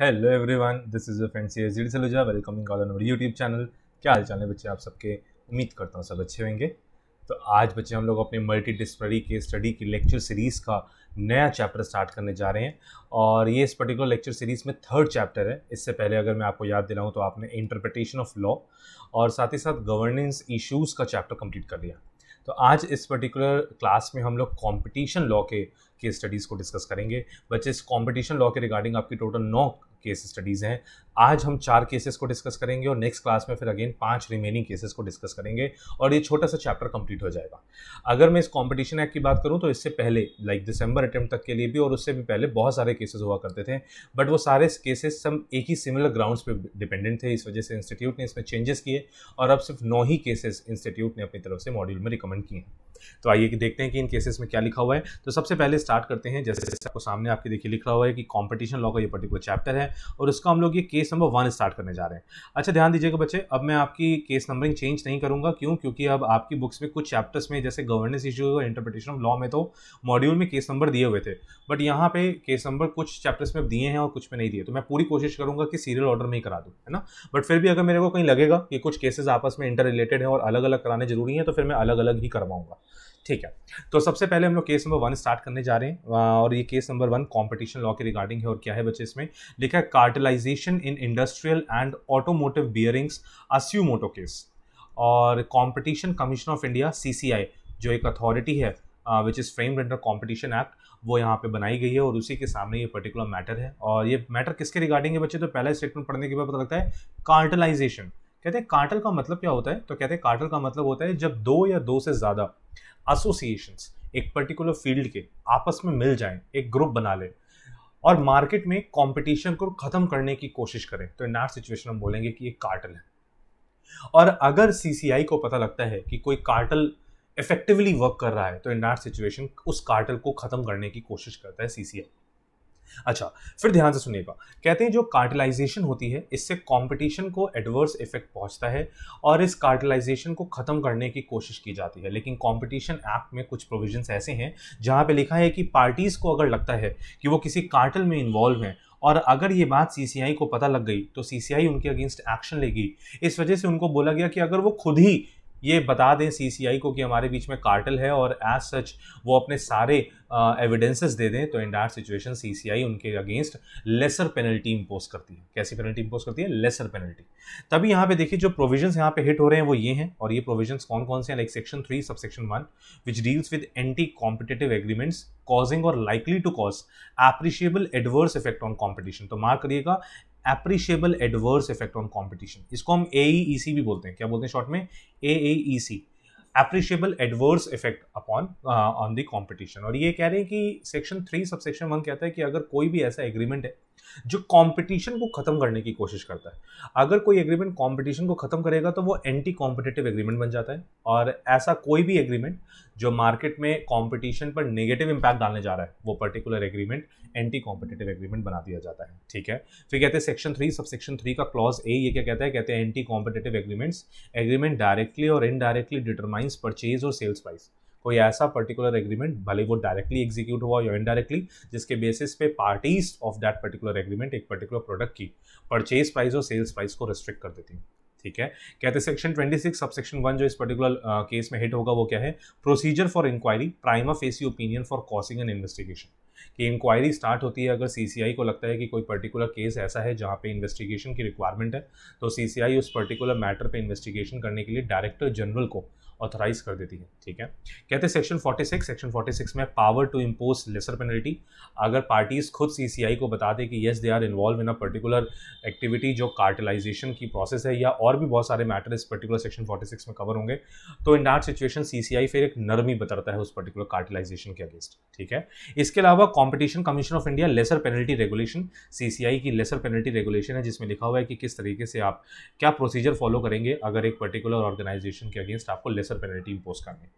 Hello everyone this is फ्रेंड्सी एजीड Saluja welcoming all on YouTube channel क्या हाल चाल है बच्चे आप सबके उम्मीद करता हूँ सब अच्छे होंगे तो आज बच्चे हम लोग अपने मल्टी डिस्प्लरी के स्टडी की लेक्चर सीरीज़ का नया चैप्टर स्टार्ट करने जा रहे हैं और ये इस पर्टिकुलर लेक्चर सीरीज़ में थर्ड चैप्टर है इससे पहले अगर मैं आपको याद दिलाऊँ तो आपने इंटरप्रटेशन ऑफ लॉ और साथ ही साथ गवर्नेंस इशूज़ का चैप्टर कम्प्लीट कर लिया तो आज इस पर्टिकुलर क्लास में हम लोग कॉम्पिटिशन लॉ के स्टडीज़ को डिस्कस करेंगे बच्चे इस कॉम्पिटिशन लॉ के रिगार्डिंग आपकी टोटल नौ केस स्टडीज़ हैं आज हम चार केसेस को डिस्कस करेंगे और नेक्स्ट क्लास में फिर अगेन पांच रिमेनिंग केसेस को डिस्कस करेंगे और ये छोटा सा चैप्टर कंप्लीट हो जाएगा अगर मैं इस कंपटीशन एक्ट की बात करूँ तो इससे पहले लाइक दिसंबर अटैम्प्ट तक के लिए भी और उससे भी पहले बहुत सारे केसेस हुआ करते थे बट वो सारे केसेस सब एक ही सिमिलर ग्राउंड्स पे डिपेंडेंट थे इस वजह से इंस्टीट्यूट ने इसमें चेंजेस किए और अब सिर्फ नौ ही केसेस इंस्टीट्यूट ने अपनी तरफ से मॉड्यूल में रिकमेंड किए हैं तो आइए कि देखते हैं कि इन केसेस में क्या लिखा हुआ है तो सबसे पहले स्टार्ट करते हैं जैसे जैसे आपको सामने आपके देखिए लिखा हुआ है कि कॉम्पिटिशन लॉ का ये पर्टिकुलर चैप्टर है और उसका हम लोग ये केस नंबर वन स्टार्ट करने जा रहे हैं अच्छा ध्यान दीजिएगा बच्चे अब मैं आपकी केस नंबरिंग चेंज नहीं करूँगा क्यों क्योंकि अब आपकी बुक्स में कुछ चैप्टर्स में जैसे गवर्नेंस इश्यू और इंटरप्रिटेशन ऑफ लॉ में तो मॉड्यूल में केस नंबर दिए हुए थे बट यहाँ पे केस नंबर कुछ चैप्टर्स में दिए हैं और कुछ में नहीं दिए तो मैं पूरी कोशिश करूँगा कि सीरियल ऑर्डर में ही करा दूँ है ना बट फिर भी अगर मेरे को कहीं लगेगा कि कुछ केसेस आपस में इंटर रिलेटेड हैं और अलग अलग कराने जरूरी हैं तो फिर मैं अलग अलग ही करवाऊंगा ठीक है तो सबसे पहले हम लोग केस नंबर वन स्टार्ट करने जा रहे हैं और ये case number one competition law के रिगार्डिंग है और क्या है बच्चे इसमें लिखा है cartelisation in industrial and automotive bearings moto case और competition commission of India CCI जो एक अथॉरिटी है which is framed under competition act वो यहाँ पे बनाई गई है और उसी के सामने ये पर्टिकुलर मैटर है और ये मैटर किसके रिगार्डिंग है बच्चे तो पहला स्टेटमेंट पढ़ने के बाद पता लगता है कार्टलाइजेशन कहते हैं कार्टल का मतलब क्या होता है तो कहते हैं कार्टल का मतलब होता है जब दो या दो से ज़्यादा एसोसिएशंस एक पर्टिकुलर फील्ड के आपस में मिल जाएं एक ग्रुप बना लें और मार्केट में कंपटीशन को ख़त्म करने की कोशिश करें तो इन सिचुएशन हम बोलेंगे कि ये कार्टल है और अगर सीसीआई को पता लगता है कि कोई कार्टल इफेक्टिवली वर्क कर रहा है तो इन सिचुएशन उस कार्टल को ख़त्म करने की कोशिश करता है सीसीआई अच्छा फिर ध्यान से सुनिएगा कहते हैं जो कार्टिलाइजेशन होती है इससे कंपटीशन को एडवर्स इफेक्ट पहुंचता है और इस कार्टिलाइजेशन को ख़त्म करने की कोशिश की जाती है लेकिन कंपटीशन एक्ट में कुछ प्रोविजंस ऐसे हैं जहां पे लिखा है कि पार्टीज़ को अगर लगता है कि वो किसी कार्टल में इन्वॉल्व हैं और अगर ये बात सी को पता लग गई तो सी उनके अगेंस्ट एक्शन लेगी इस वजह से उनको बोला गया कि अगर वो खुद ही ये बता दें सीसीआई को कि हमारे बीच में कार्टल है और एज सच वो अपने सारे एविडेंसेस दे दें तो इंटायर सिचुएशन सीसीआई उनके अगेंस्ट लेसर पेनल्टी इम्पोज करती है कैसी पेनल्टी इम्पोज करती है लेसर पेनल्टी तभी यहाँ पे देखिए जो प्रोविजंस यहाँ पे हिट हो रहे हैं वो ये हैं और ये प्रोविजंस कौन कौन से हैं like section three sub section one which deals with anti competitive agreements causing और likely to cause appreciable adverse effect on competition तो मार करिएगा appreciable adverse effect on competition इसको हम ए सी e e भी बोलते हैं क्या बोलते हैं शॉर्ट में A C appreciable adverse effect upon on the competition और ये कह रहे हैं कि सेक्शन थ्री सबसेक्शन वन कहता है कि अगर कोई भी ऐसा एग्रीमेंट है जो कंपटीशन को ख़त्म करने की कोशिश करता है अगर कोई एग्रीमेंट कंपटीशन को ख़त्म करेगा तो वो एंटी कॉम्पिटेटिव एग्रीमेंट बन जाता है और ऐसा कोई भी एग्रीमेंट जो मार्केट में कॉम्पिटिशन पर नेगेटिव इम्पैक्ट डालने जा रहा है वो particular agreement anti competitive agreement बना दिया जाता है ठीक है फिर कहते हैं section three sub section three का क्लॉज ए ये क्या कहता है कहते हैं anti competitive agreements agreement directly और इनडायरेक्टली डिटरमाइंस परचेज और सेल्स प्राइस कोई ऐसा पर्टिकुलर एग्रीमेंट भले वो डायरेक्टली एग्जीक्यूट हुआ या इनडायरेक्टली जिसके बेसिस पे parties of that particular agreement एक पर्टिकुलर प्रोडक्ट की परचेज प्राइस और सेल्स प्राइस को रिस्ट्रिक्ट कर देती है ठीक है कहते हैं सेक्शन 26 सब सेक्शन वन जो इस पर्टिकुलर केस में हिट होगा वो क्या है procedure for inquiry prima facie opinion for causing an investigation कि इंक्वायरी स्टार्ट होती है अगर सीसीआई को लगता है कि कोई पर्टिकुलर केस ऐसा है जहां पे इन्वेस्टिगेशन की रिक्वायरमेंट है तो सीसीआई उस पर्टिकुलर मैटर पे इन्वेस्टिगेशन करने के लिए डायरेक्टर जनरल को ऑथराइज कर देती है ठीक है कहते हैं सेक्शन 46 सेक्शन 46 में power to impose lesser penalty अगर पार्टीज खुद सीसीआई को बता दे कि yes they are involve in a particular activity जो कार्टलाइजेशन की प्रोसेस है या और भी बहुत सारे मैटर इस पर्टिकुलर सेक्शन 46 में कवर होंगे तो इन दैट सिचुएशन सीसीआई फिर एक नरमी बतरता है उस पर्टिकुलर कार्टलाइजेशन के अगेंस्ट ठीक है इसके अलावा competition commission of India lesser penalty regulation CCI की लेसर पेनल्टी रेगुलेशन है जिसमें लिखा हुआ है कि किस तरीके से आप क्या प्रोसीजर फॉलो करेंगे अगर एक पर्टिकुलर ऑर्गेनाइजेशन के अगेंस्ट आपको लेसर प्रोसेसर पेनल्टी इम्पोज करने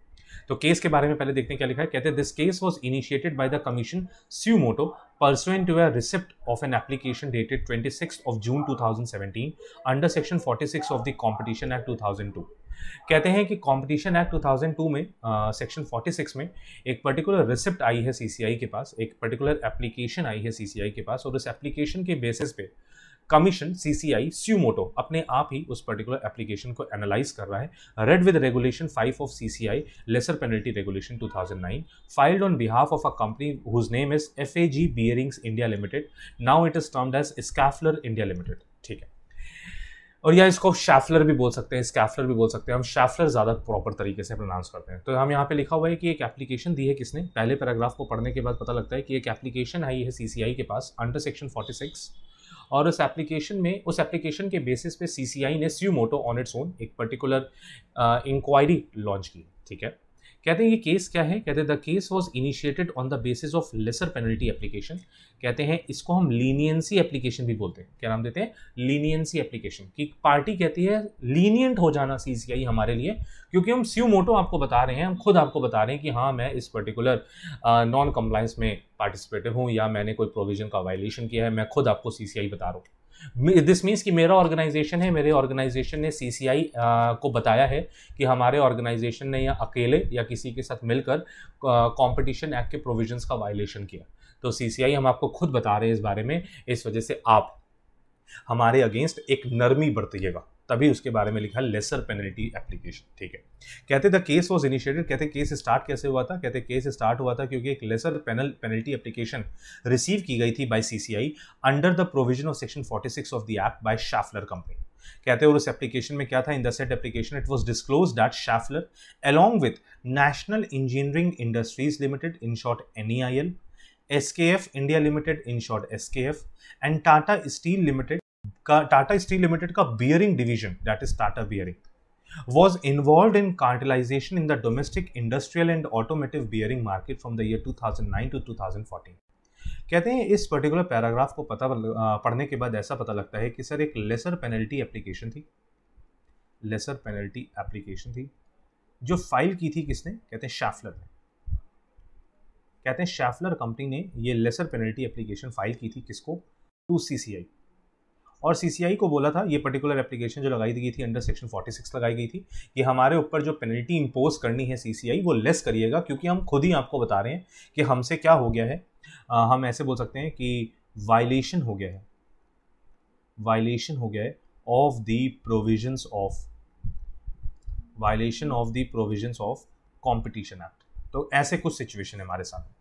तो केस के बारे में पहले देखते हैं क्या लिखा है कहते हैं this case was initiated by the commission suo moto pursuant to a receipt of an application dated 26 of June 2017 under section 46 of the competition act to कहते हैं कि कंपटीशन एक्ट 2002 में सेक्शन uh, 46 में एक पर्टिकुलर रिसिप्ट आई है CCI के पास एक particular application आई है सीसीआई के पास और उस एप्लीकेशन के बेसिस पे uh, कमीशन सीसीआई स्यूमोटो अपने आप ही उस पर्टिकुलर एप्लीकेशन को एनालाइज कर रहा है read with regulation five of I lesser penalty regulation two thousand nine filed on behalf of a company whose name is F A G bearings India limited now it is termed as Schaeffler India limited ठीक है और या इसको शैफलर भी बोल सकते हैं स्कैफलर भी बोल सकते हैं हम शैफलर ज़्यादा प्रॉपर तरीके से प्रोनाउंस करते हैं तो हम यहाँ पे लिखा हुआ है कि एक एप्लीकेशन दी है किसने पहले पैराग्राफ को पढ़ने के बाद पता लगता है कि एक एप्लीकेशन आई है सीसीआई के पास अंडर सेक्शन सिक्स और उस एप्लीकेशन में उस एप्लीकेशन के बेसिस पे सीसीआई ने suo moto on its own एक पर्टिकुलर इंक्वायरी लॉन्च की ठीक है कहते हैं ये केस क्या है कहते हैं the case was initiated on the basis of lesser penalty application कहते हैं इसको हम लीनियंसी एप्लीकेशन भी बोलते हैं क्या नाम देते हैं लीनियंसी एप्लीकेशन कि पार्टी कहती है लीनियंट हो जाना सी सी आई हमारे लिए क्योंकि हम स्यू मोटो आपको बता रहे हैं हम खुद आपको बता रहे हैं कि हाँ मैं इस पर्टिकुलर नॉन कंप्लाइंस में पार्टिसिपेटिव हूँ या मैंने कोई प्रोविजन का वायलेशन किया है मैं खुद आपको सी सी आई बता रहा हूँ दिस मीन्स कि मेरा ऑर्गेनाइजेशन है मेरे ऑर्गेनाइजेशन ने सी को बताया है कि हमारे ऑर्गेनाइजेशन ने या अकेले या किसी के साथ मिलकर कॉम्पिटिशन एक्ट के प्रोविजन का वायलेशन किया तो सी हम आपको खुद बता रहे हैं इस बारे में इस वजह से आप हमारे अगेंस्ट एक नरमी बरतिएगा तभी उसके बारे में लिखा लेसर पेनल्टी एप्लीकेशन ठीक है कहते द केस वॉज इनिशिएटेड कहते केस स्टार्ट कैसे हुआ था कहते केस स्टार्ट हुआ था क्योंकि एक lesser panel penalty application receive की गई थी by CCI under the provision of section forty six of the act by Schaeffler company कहते और उस एप्लीकेशन में क्या था in the said application it was disclose that Schaeffler along with national engineering industries limited in short N E I L S K F India limited in short S K F and Tata steel limited का Tata steel limited का bearing division that is Tata bearing was involve in cartelisation in the domestic industrial and automotive bearing market from the year two thousand nine to two thousand fourteen कहते हैं इस particular paragraph को पता पढ़ने के बाद ऐसा पता लगता है कि सर एक लेसर पेनल्टी एप्लीकेशन थी लेसर पेनल्टी एप्लीकेशन थी जो फाइल की थी किसने कहते हैं शैफलर ने कहते हैं शैफलर कंपनी ने ये लेसर पेनल्टी एप्लीकेशन फाइल की थी किसको टू सी सी आई और सीसीआई को बोला था ये पर्टिकुलर एप्लीकेशन जो लगाई गई थी अंडर सेक्शन 46 लगाई गई थी कि हमारे ऊपर जो पेनल्टी इम्पोज करनी है सीसीआई वो लेस करिएगा क्योंकि हम खुद ही आपको बता रहे हैं कि हमसे क्या हो गया है आ, हम ऐसे बोल सकते हैं कि वायलेशन हो गया है वायलेशन हो गया है of the provisions of violation of the provisions of competition act तो ऐसे कुछ सिचुएशन है हमारे सामने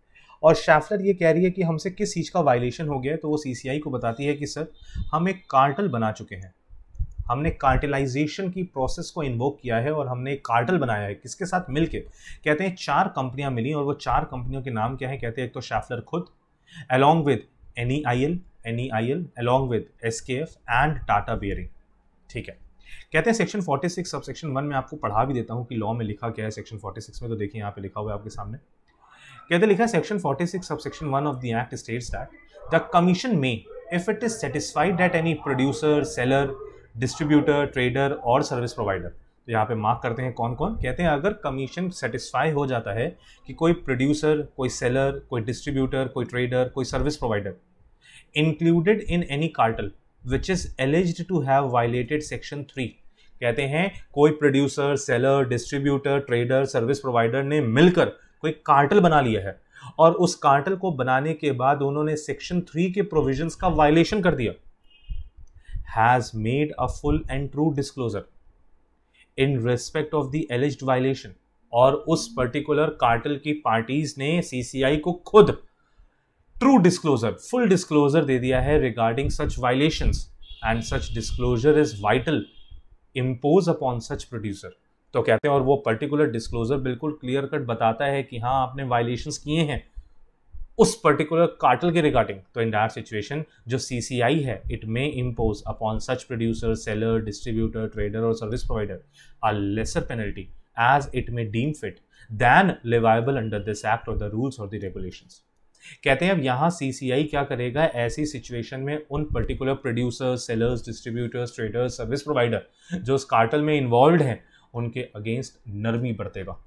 और शैफलर ये कह रही है कि हमसे किस चीज़ का वायलेशन हो गया है तो वो सी को बताती है कि सर हम एक कार्टल बना चुके हैं हमने कार्टलाइजेशन की प्रोसेस को इन्वोक किया है और हमने एक कार्टल बनाया है किसके साथ मिलके कहते हैं चार कंपनियां मिली और वो चार कंपनियों के नाम क्या है कहते हैं एक तो शैफलर खुद along with N E I L N E I L along with S K F and Tata bearing ठीक है कहते हैं section six sub section one में आपको पढ़ा भी देता हूँ कि लॉ में लिखा क्या है सेक्शन सिक्स में तो देखिए यहाँ पे लिखा हुआ है आपके सामने कहते लिखा section 46 section 1 of the act states that the commission may if it is satisfied that any producer seller distributor trader और सर्विस प्रोवाइडर तो यहाँ पे मार्क करते हैं कौन कौन कहते हैं अगर कमीशन सेटिस्फाई हो जाता है कि कोई प्रोड्यूसर कोई सेलर कोई डिस्ट्रीब्यूटर कोई ट्रेडर कोई service provider included in any cartel which is alleged to have violated section three कहते हैं कोई producer seller distributor trader service provider ने मिलकर कोई कार्टल बना लिया है और उस कार्टल को बनाने के बाद उन्होंने सेक्शन थ्री के प्रोविजंस का वायलेशन कर दिया has made a full and true disclosure in respect of the alleged violation और उस पर्टिकुलर कार्टल की पार्टीज ने सीसीआई को खुद ट्रू डिस्क्लोजर फुल डिस्क्लोजर दे दिया है regarding such violations and such disclosure is vital impose upon such producer तो कहते हैं और वो पर्टिकुलर डिस्क्लोजर बिल्कुल क्लियर कट बताता है कि हाँ आपने वायलेशन किए हैं उस पर्टिकुलर कार्टल के रिगार्डिंग तो इंडायर सिचुएशन जो सी है it may impose upon such producer seller distributor trader और service provider a lesser penalty as it may deem fit than leviable under this act और द रूल्स और the regulation कहते हैं अब यहाँ सी क्या करेगा ऐसी सिचुएशन में उन particular producers sellers distributors traders service provider जो उस कार्टल में इन्वॉल्व हैं उनके अगेंस्ट नरमी बरतेगा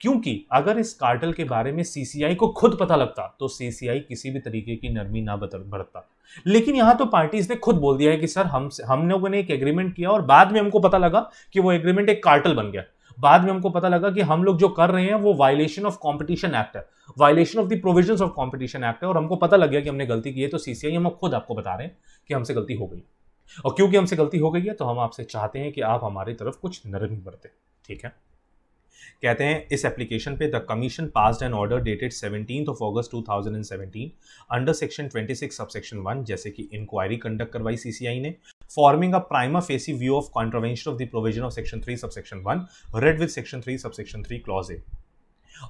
क्योंकि अगर इस कार्टल के बारे में सीसीआई को खुद पता लगता तो सीसीआई किसी भी तरीके की नरमी ना बरतता लेकिन यहां तो पार्टीज ने खुद बोल दिया है कि सर हम हम लोगों ने एक एग्रीमेंट किया और बाद में हमको पता लगा कि वो एग्रीमेंट एक कार्टल बन गया बाद में हमको पता लगा कि हम लोग जो कर रहे हैं वो वायलेशन ऑफ कॉम्पिटिशन एक्ट है violation of the provision of competition act है और हमको पता लग गया कि हमने गलती की है तो सीसीआई हम खुद आपको बता रहे हैं कि हमसे गलती हो गई और क्योंकि हमसे गलती हो गई है तो हम आपसे चाहते हैं कि आप हमारी तरफ कुछ नरमी बरतें ठीक है कहते हैं इस एप्लीकेशन पे the commission passed an order dated seventeen of August 2017 under section 26 sub section one जैसे कि इंक्वायरी कंडक्ट करवाई सीसीआई ने forming a prima facie view of contravention of the provision of section three sub section one read with section three sub section three clause A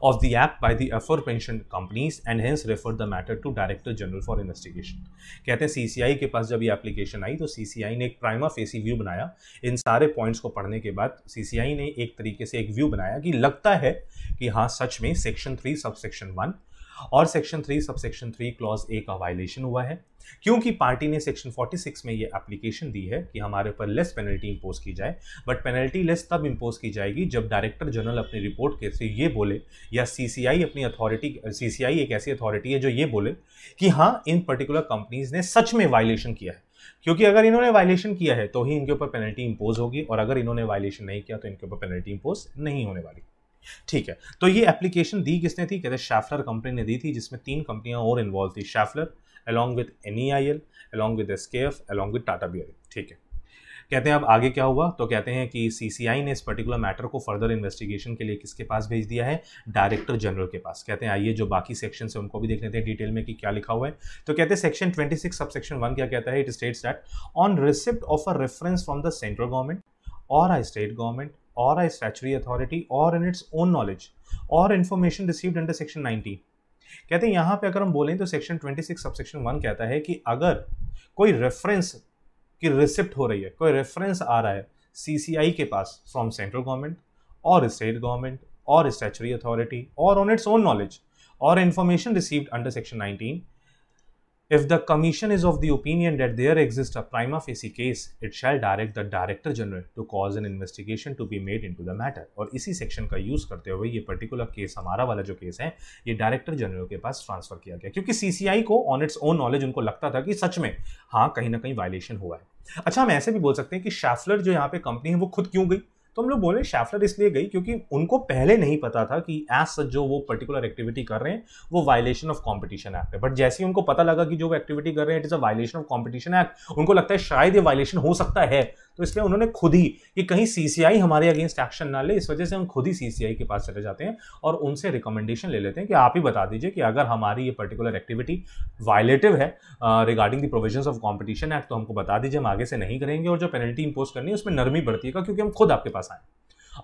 of the app by the aforementioned companies and hence referred the matter to director general for investigation कहते हैं CCI के पास जब ये application आई तो CCI ने एक prima facie view बनाया इन सारे पॉइंट्स को पढ़ने के बाद सीसीआई ने एक तरीके से एक व्यू बनाया कि लगता है कि हाँ सच में section three sub section one और section three sub section three clause A का वायलेशन हुआ है क्योंकि पार्टी ने सेक्शन 46 में ये एप्लीकेशन दी है कि हमारे ऊपर लेस पेनल्टी इंपोज की जाए बट पेनल्टी लेस तब इंपोज की जाएगी जब डायरेक्टर जनरल अपनी रिपोर्ट के से ये बोले या सीसीआई अपनी अथॉरिटी सीसीआई एक ऐसी अथॉरिटी है जो ये बोले कि हाँ इन पर्टिकुलर कंपनीज ने सच में वायलेशन किया है क्योंकि अगर इन्होंने वायलेशन किया है तो ही इनके ऊपर पेनल्टी इंपोज होगी और अगर इन्होंने वायलेशन नहीं किया तो इनके ऊपर पेनल्टी इंपोज नहीं होने वाली ठीक है तो ये एप्लीकेशन दी किसने थी कहते शैफलर कंपनी ने दी थी जिसमें तीन कंपनियां और इन्वॉल्व थी Schaeffler along with N E I L along with S K F along with Tata B ठीक है कहते हैं अब आगे क्या हुआ तो कहते हैं कि सीसीआई ने इस पर्टिकुलर मैटर को फर्दर इन्वेस्टिगेशन के लिए किसके पास भेज दिया है डायरेक्टर जनरल के पास कहते हैं आइए जो बाकी सेक्शन है उनको भी देख लेते हैं डिटेल में कि क्या लिखा हुआ है तो कहते हैं section twenty six sub section one क्या कहता है it states that on receipt of a reference from the central government or a state government or a statutory authority or in its own knowledge or information received under section 90 कहते हैं यहाँ पे अगर हम बोलें तो सेक्शन 26 सब सेक्शन वन कहता है कि अगर कोई रेफरेंस की रिसिप्ट हो रही है कोई रेफरेंस आ रहा है सी के पास from central government or state government or statutory authority or on its own knowledge or information received under section If the Commission is of the opinion that there exists a prima facie case, it shall direct the Director General to cause an investigation to be made into the matter. और इसी section का use करते हुए ये particular case हमारा वाला जो case है ये डायरेक्टर जनरल के पास ट्रांसफर किया गया क्योंकि सीसीआई को ऑन इट्स ओन नॉलेज उनको लगता था कि सच में हाँ कहीं ना कहीं वायलेशन हुआ है अच्छा हम ऐसे भी बोल सकते हैं कि शैफलर जो यहाँ पे कंपनी है वो खुद क्यों गई तो हम लोग बोले शैफलर इसलिए गई क्योंकि उनको पहले नहीं पता था कि एज सच जो वो पर्टिकुलर एक्टिविटी कर रहे हैं वो वायलेशन ऑफ कॉम्पिटिशन एक्ट है बट जैसे ही उनको पता लगा कि जो वो एक्टिविटी कर रहे हैं it is a violation of competition act उनको लगता है शायद ये वायलेशन हो सकता है तो इसलिए उन्होंने खुद ही कि कहीं सीसीआई हमारे अगेंस्ट एक्शन ना ले इस वजह से हम खुद ही सीसीआई के पास चले जाते हैं और उनसे रिकमेंडेशन ले लेते हैं कि आप ही बता दीजिए कि अगर हमारी ये पर्टिकुलर एक्टिविटी वायलेटिव है regarding the provisions of competition act तो हमको बता दीजिए हम आगे से नहीं करेंगे और जो पेनल्टी इम्पोज करनी है उसमें नरमी बढ़ती है क्योंकि हम खुद आपके पास पास आए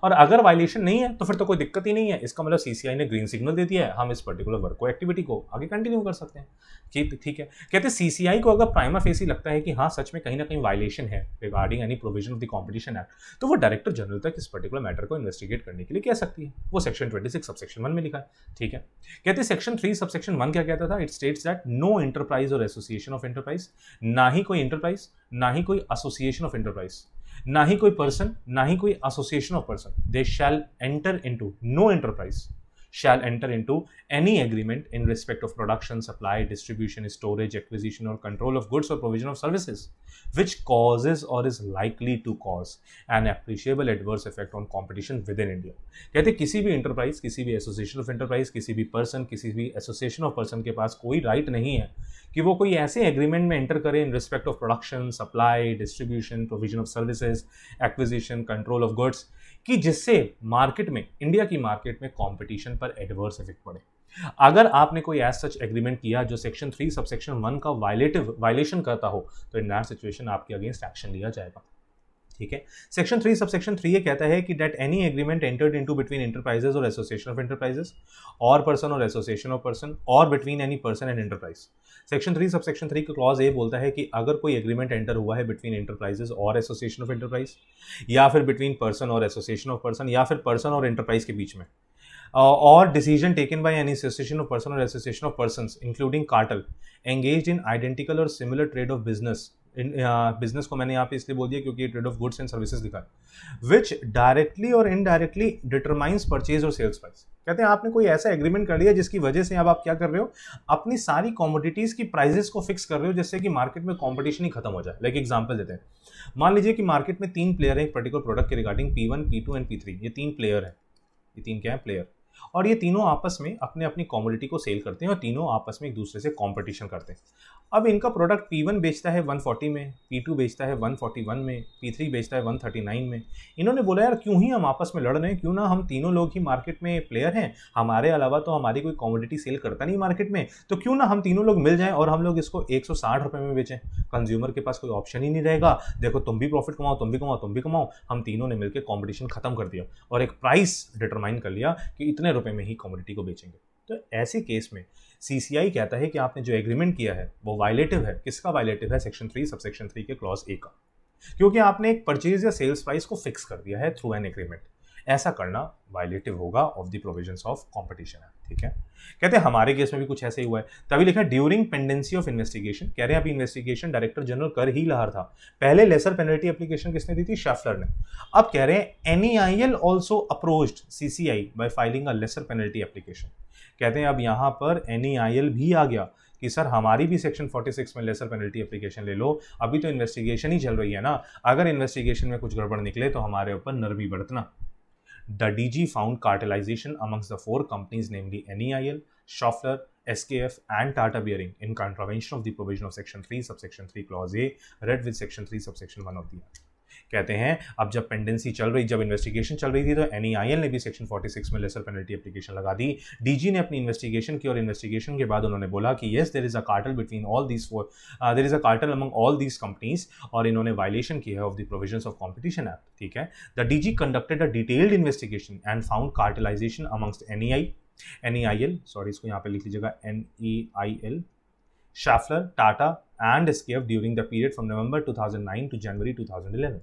और अगर वायलेशन नहीं है तो फिर तो कोई दिक्कत ही नहीं है इसका मतलब सीसीआई ने ग्रीन सिग्नल दे दिया है हम इस पर्टिकुलर वर्क को एक्टिविटी को आगे कंटिन्यू कर सकते हैं ठीक ठीक है कहते हैं सीसीआई को अगर प्राइमा फेसी लगता है कि हाँ सच में कहीं ना कहीं वायलेशन है regarding any provision of the competition act तो वो डायरेक्टर जनरल तक इस पर्टिकुलर मैटर को इन्वेस्टिगेट करने के लिए कह सकती है वो section twenty six subsection one में लिखा है ठीक है कहते हैं सेक्शन थ्री सबसेक्शन वन क्या कहता था it states that no enterprise or association of enterprise ना ही कोई इंटरप्राइज ना ही कोई एसोसिएशन ऑफ इंटरप्राइज ना ही कोई पर्सन ना ही कोई association of person they shall enter to no enterprise shall enter into any agreement in respect of production, supply, distribution, storage, acquisition, or control of goods or provision of services, which causes or is likely to cause an appreciable adverse effect on competition within India. कहते किसी भी enterprise, किसी भी association of enterprise, किसी भी person, किसी भी association of person के पास कोई right नहीं है कि वो कोई ऐसे एग्रीमेंट में एंटर करे in respect of production supply distribution provision of services acquisition control of goods कि जिससे मार्केट में इंडिया की मार्केट में कंपटीशन पर एडवर्स इफेक्ट पड़े अगर आपने कोई एज सच एग्रीमेंट किया जो section three sub section one का वायलेटिव वायलेशन करता हो तो इन दैट सिचुएशन आपके अगेंस्ट एक्शन लिया जाएगा ठीक है section three sub section three ये कहता है कि that any agreement entered into between enterprises or association of enterprises or person or association of person or between any person and enterprise section three sub section three का clause ये बोलता है कि अगर कोई एग्रीमेंट एंटर हुआ है between enterprises or association of enterprise या फिर between person or association of person या फिर पर्सन और एंटरप्राइज के बीच में और decision taken by any association of person or association of person including cartel engage in identical और similar trade of business business को मैंने यहाँ पे इसलिए बोल दिया क्योंकि trade of goods and services लिखा है विच डायरेक्टली और इनडायरेक्टली डिटरमाइंस परचेज और सेल्स प्राइस कहते हैं आपने कोई ऐसा एग्रीमेंट कर लिया जिसकी वजह से अब आप क्या कर रहे हो अपनी सारी कॉमोडिटीज़ की प्राइजेस को फिक्स कर रहे हो जिससे कि मार्केट में कॉम्पिटिशन ही खत्म हो जाए लाइक एग्जाम्पल देते हैं मान लीजिए कि मार्केट में तीन प्लेयर है एक पर्टिकुलर प्रोडक्ट के regarding P one P two and P three ये तीन प्लेयर है ये तीन क्या है प्लेयर और ये तीनों आपस में अपने अपनी कॉमोडिटी को सेल करते हैं और तीनों आपस में एक दूसरे से कॉम्पिटिशन करते हैं अब इनका प्रोडक्ट P1 बेचता है 140 में P2 बेचता है 141 में P3 बेचता है 139 में इन्होंने बोला यार क्यों ही हम आपस में लड़ रहे हैं क्यों ना हम तीनों लोग ही मार्केट में प्लेयर हैं हमारे अलावा तो हमारी कोई कॉमोडिटी सेल करता नहीं मार्केट में तो क्यों ना हम तीनों लोग मिल जाएं और हम लोग इसको एक रुपए में बेचें कंज्यूमर के पास कोई ऑप्शन ही नहीं रहेगा देखो तुम भी प्रॉफिट कमाओ तुम भी कमाओ तुम भी कमाओ हम तीनों ने मिलकर कॉम्पिटिशन खत्म कर दिया और एक प्राइस डिटरमाइन कर लिया कि इतने रुपए में ही कॉमोडिटी को बेचेंगे तो ऐसे केस में सीसीआई कहता है कि आपने जो एग्रीमेंट किया है वो वायलेटिव है किसका वायलेटिव है सेक्शन थ्री सबसेक्शन थ्री के क्लॉज ए का क्योंकि आपने एक परचेज या सेल्स प्राइस को फिक्स कर दिया है थ्रू एन एग्रीमेंट ऐसा करना वायलेटिव होगा of the provision of competition act ठीक है कहते हैं हमारे केस में भी कुछ ऐसे ही हुआ है तभी लिखा ड्यूरिंग पेंडेंसी ऑफ इन्वेस्टिगेशन कह रहे हैं अभी इन्वेस्टिगेशन डायरेक्टर जनरल कर ही लहर था पहले लेसर पेनल्टी एप्लीकेशन किसने दी थी शेफलर ने अब कह रहे हैं N E I L also approach C C I by filing a lesser penalty application कहते हैं अब यहाँ पर एनी आई एल भी आ गया कि सर हमारी भी सेक्शन 46 में लेसर पेनल्टी एप्लीकेशन ले लो अभी तो इन्वेस्टिगेशन ही चल रही है ना अगर इन्वेस्टिगेशन में कुछ गड़बड़ निकले तो हमारे ऊपर नरमी बरतना The DG found cartelization amongst the four companies, namely NEIL, Schaeffler, SKF and Tata Bearing in contravention of the provision of Section 3, Subsection 3, Clause A, read with Section 3, Subsection 1 of the Act. कहते हैं अब जब pendency चल रही जब investigation चल रही थी तो एन e ने भी सेक्शन फोर्टी में लेसर पेनल्टी एप्लीकेशन लगा दी डीजी ने अपनी इन्वेस्टिगेशन की और इन्वेस्टिगेशन के बाद उन्होंने बोला कि yes there is a cartel between all these four there is a cartel among all these companies और इन्होंने वायलेशन की है of the provision of competition act ठीक है the DG conducted a detailed investigation and found cartelization amongst N N E I L sorry इसको यहाँ पे लिख लीजिएगा N E I L Tata and during the period from November two thousand nine to January two thousand eleven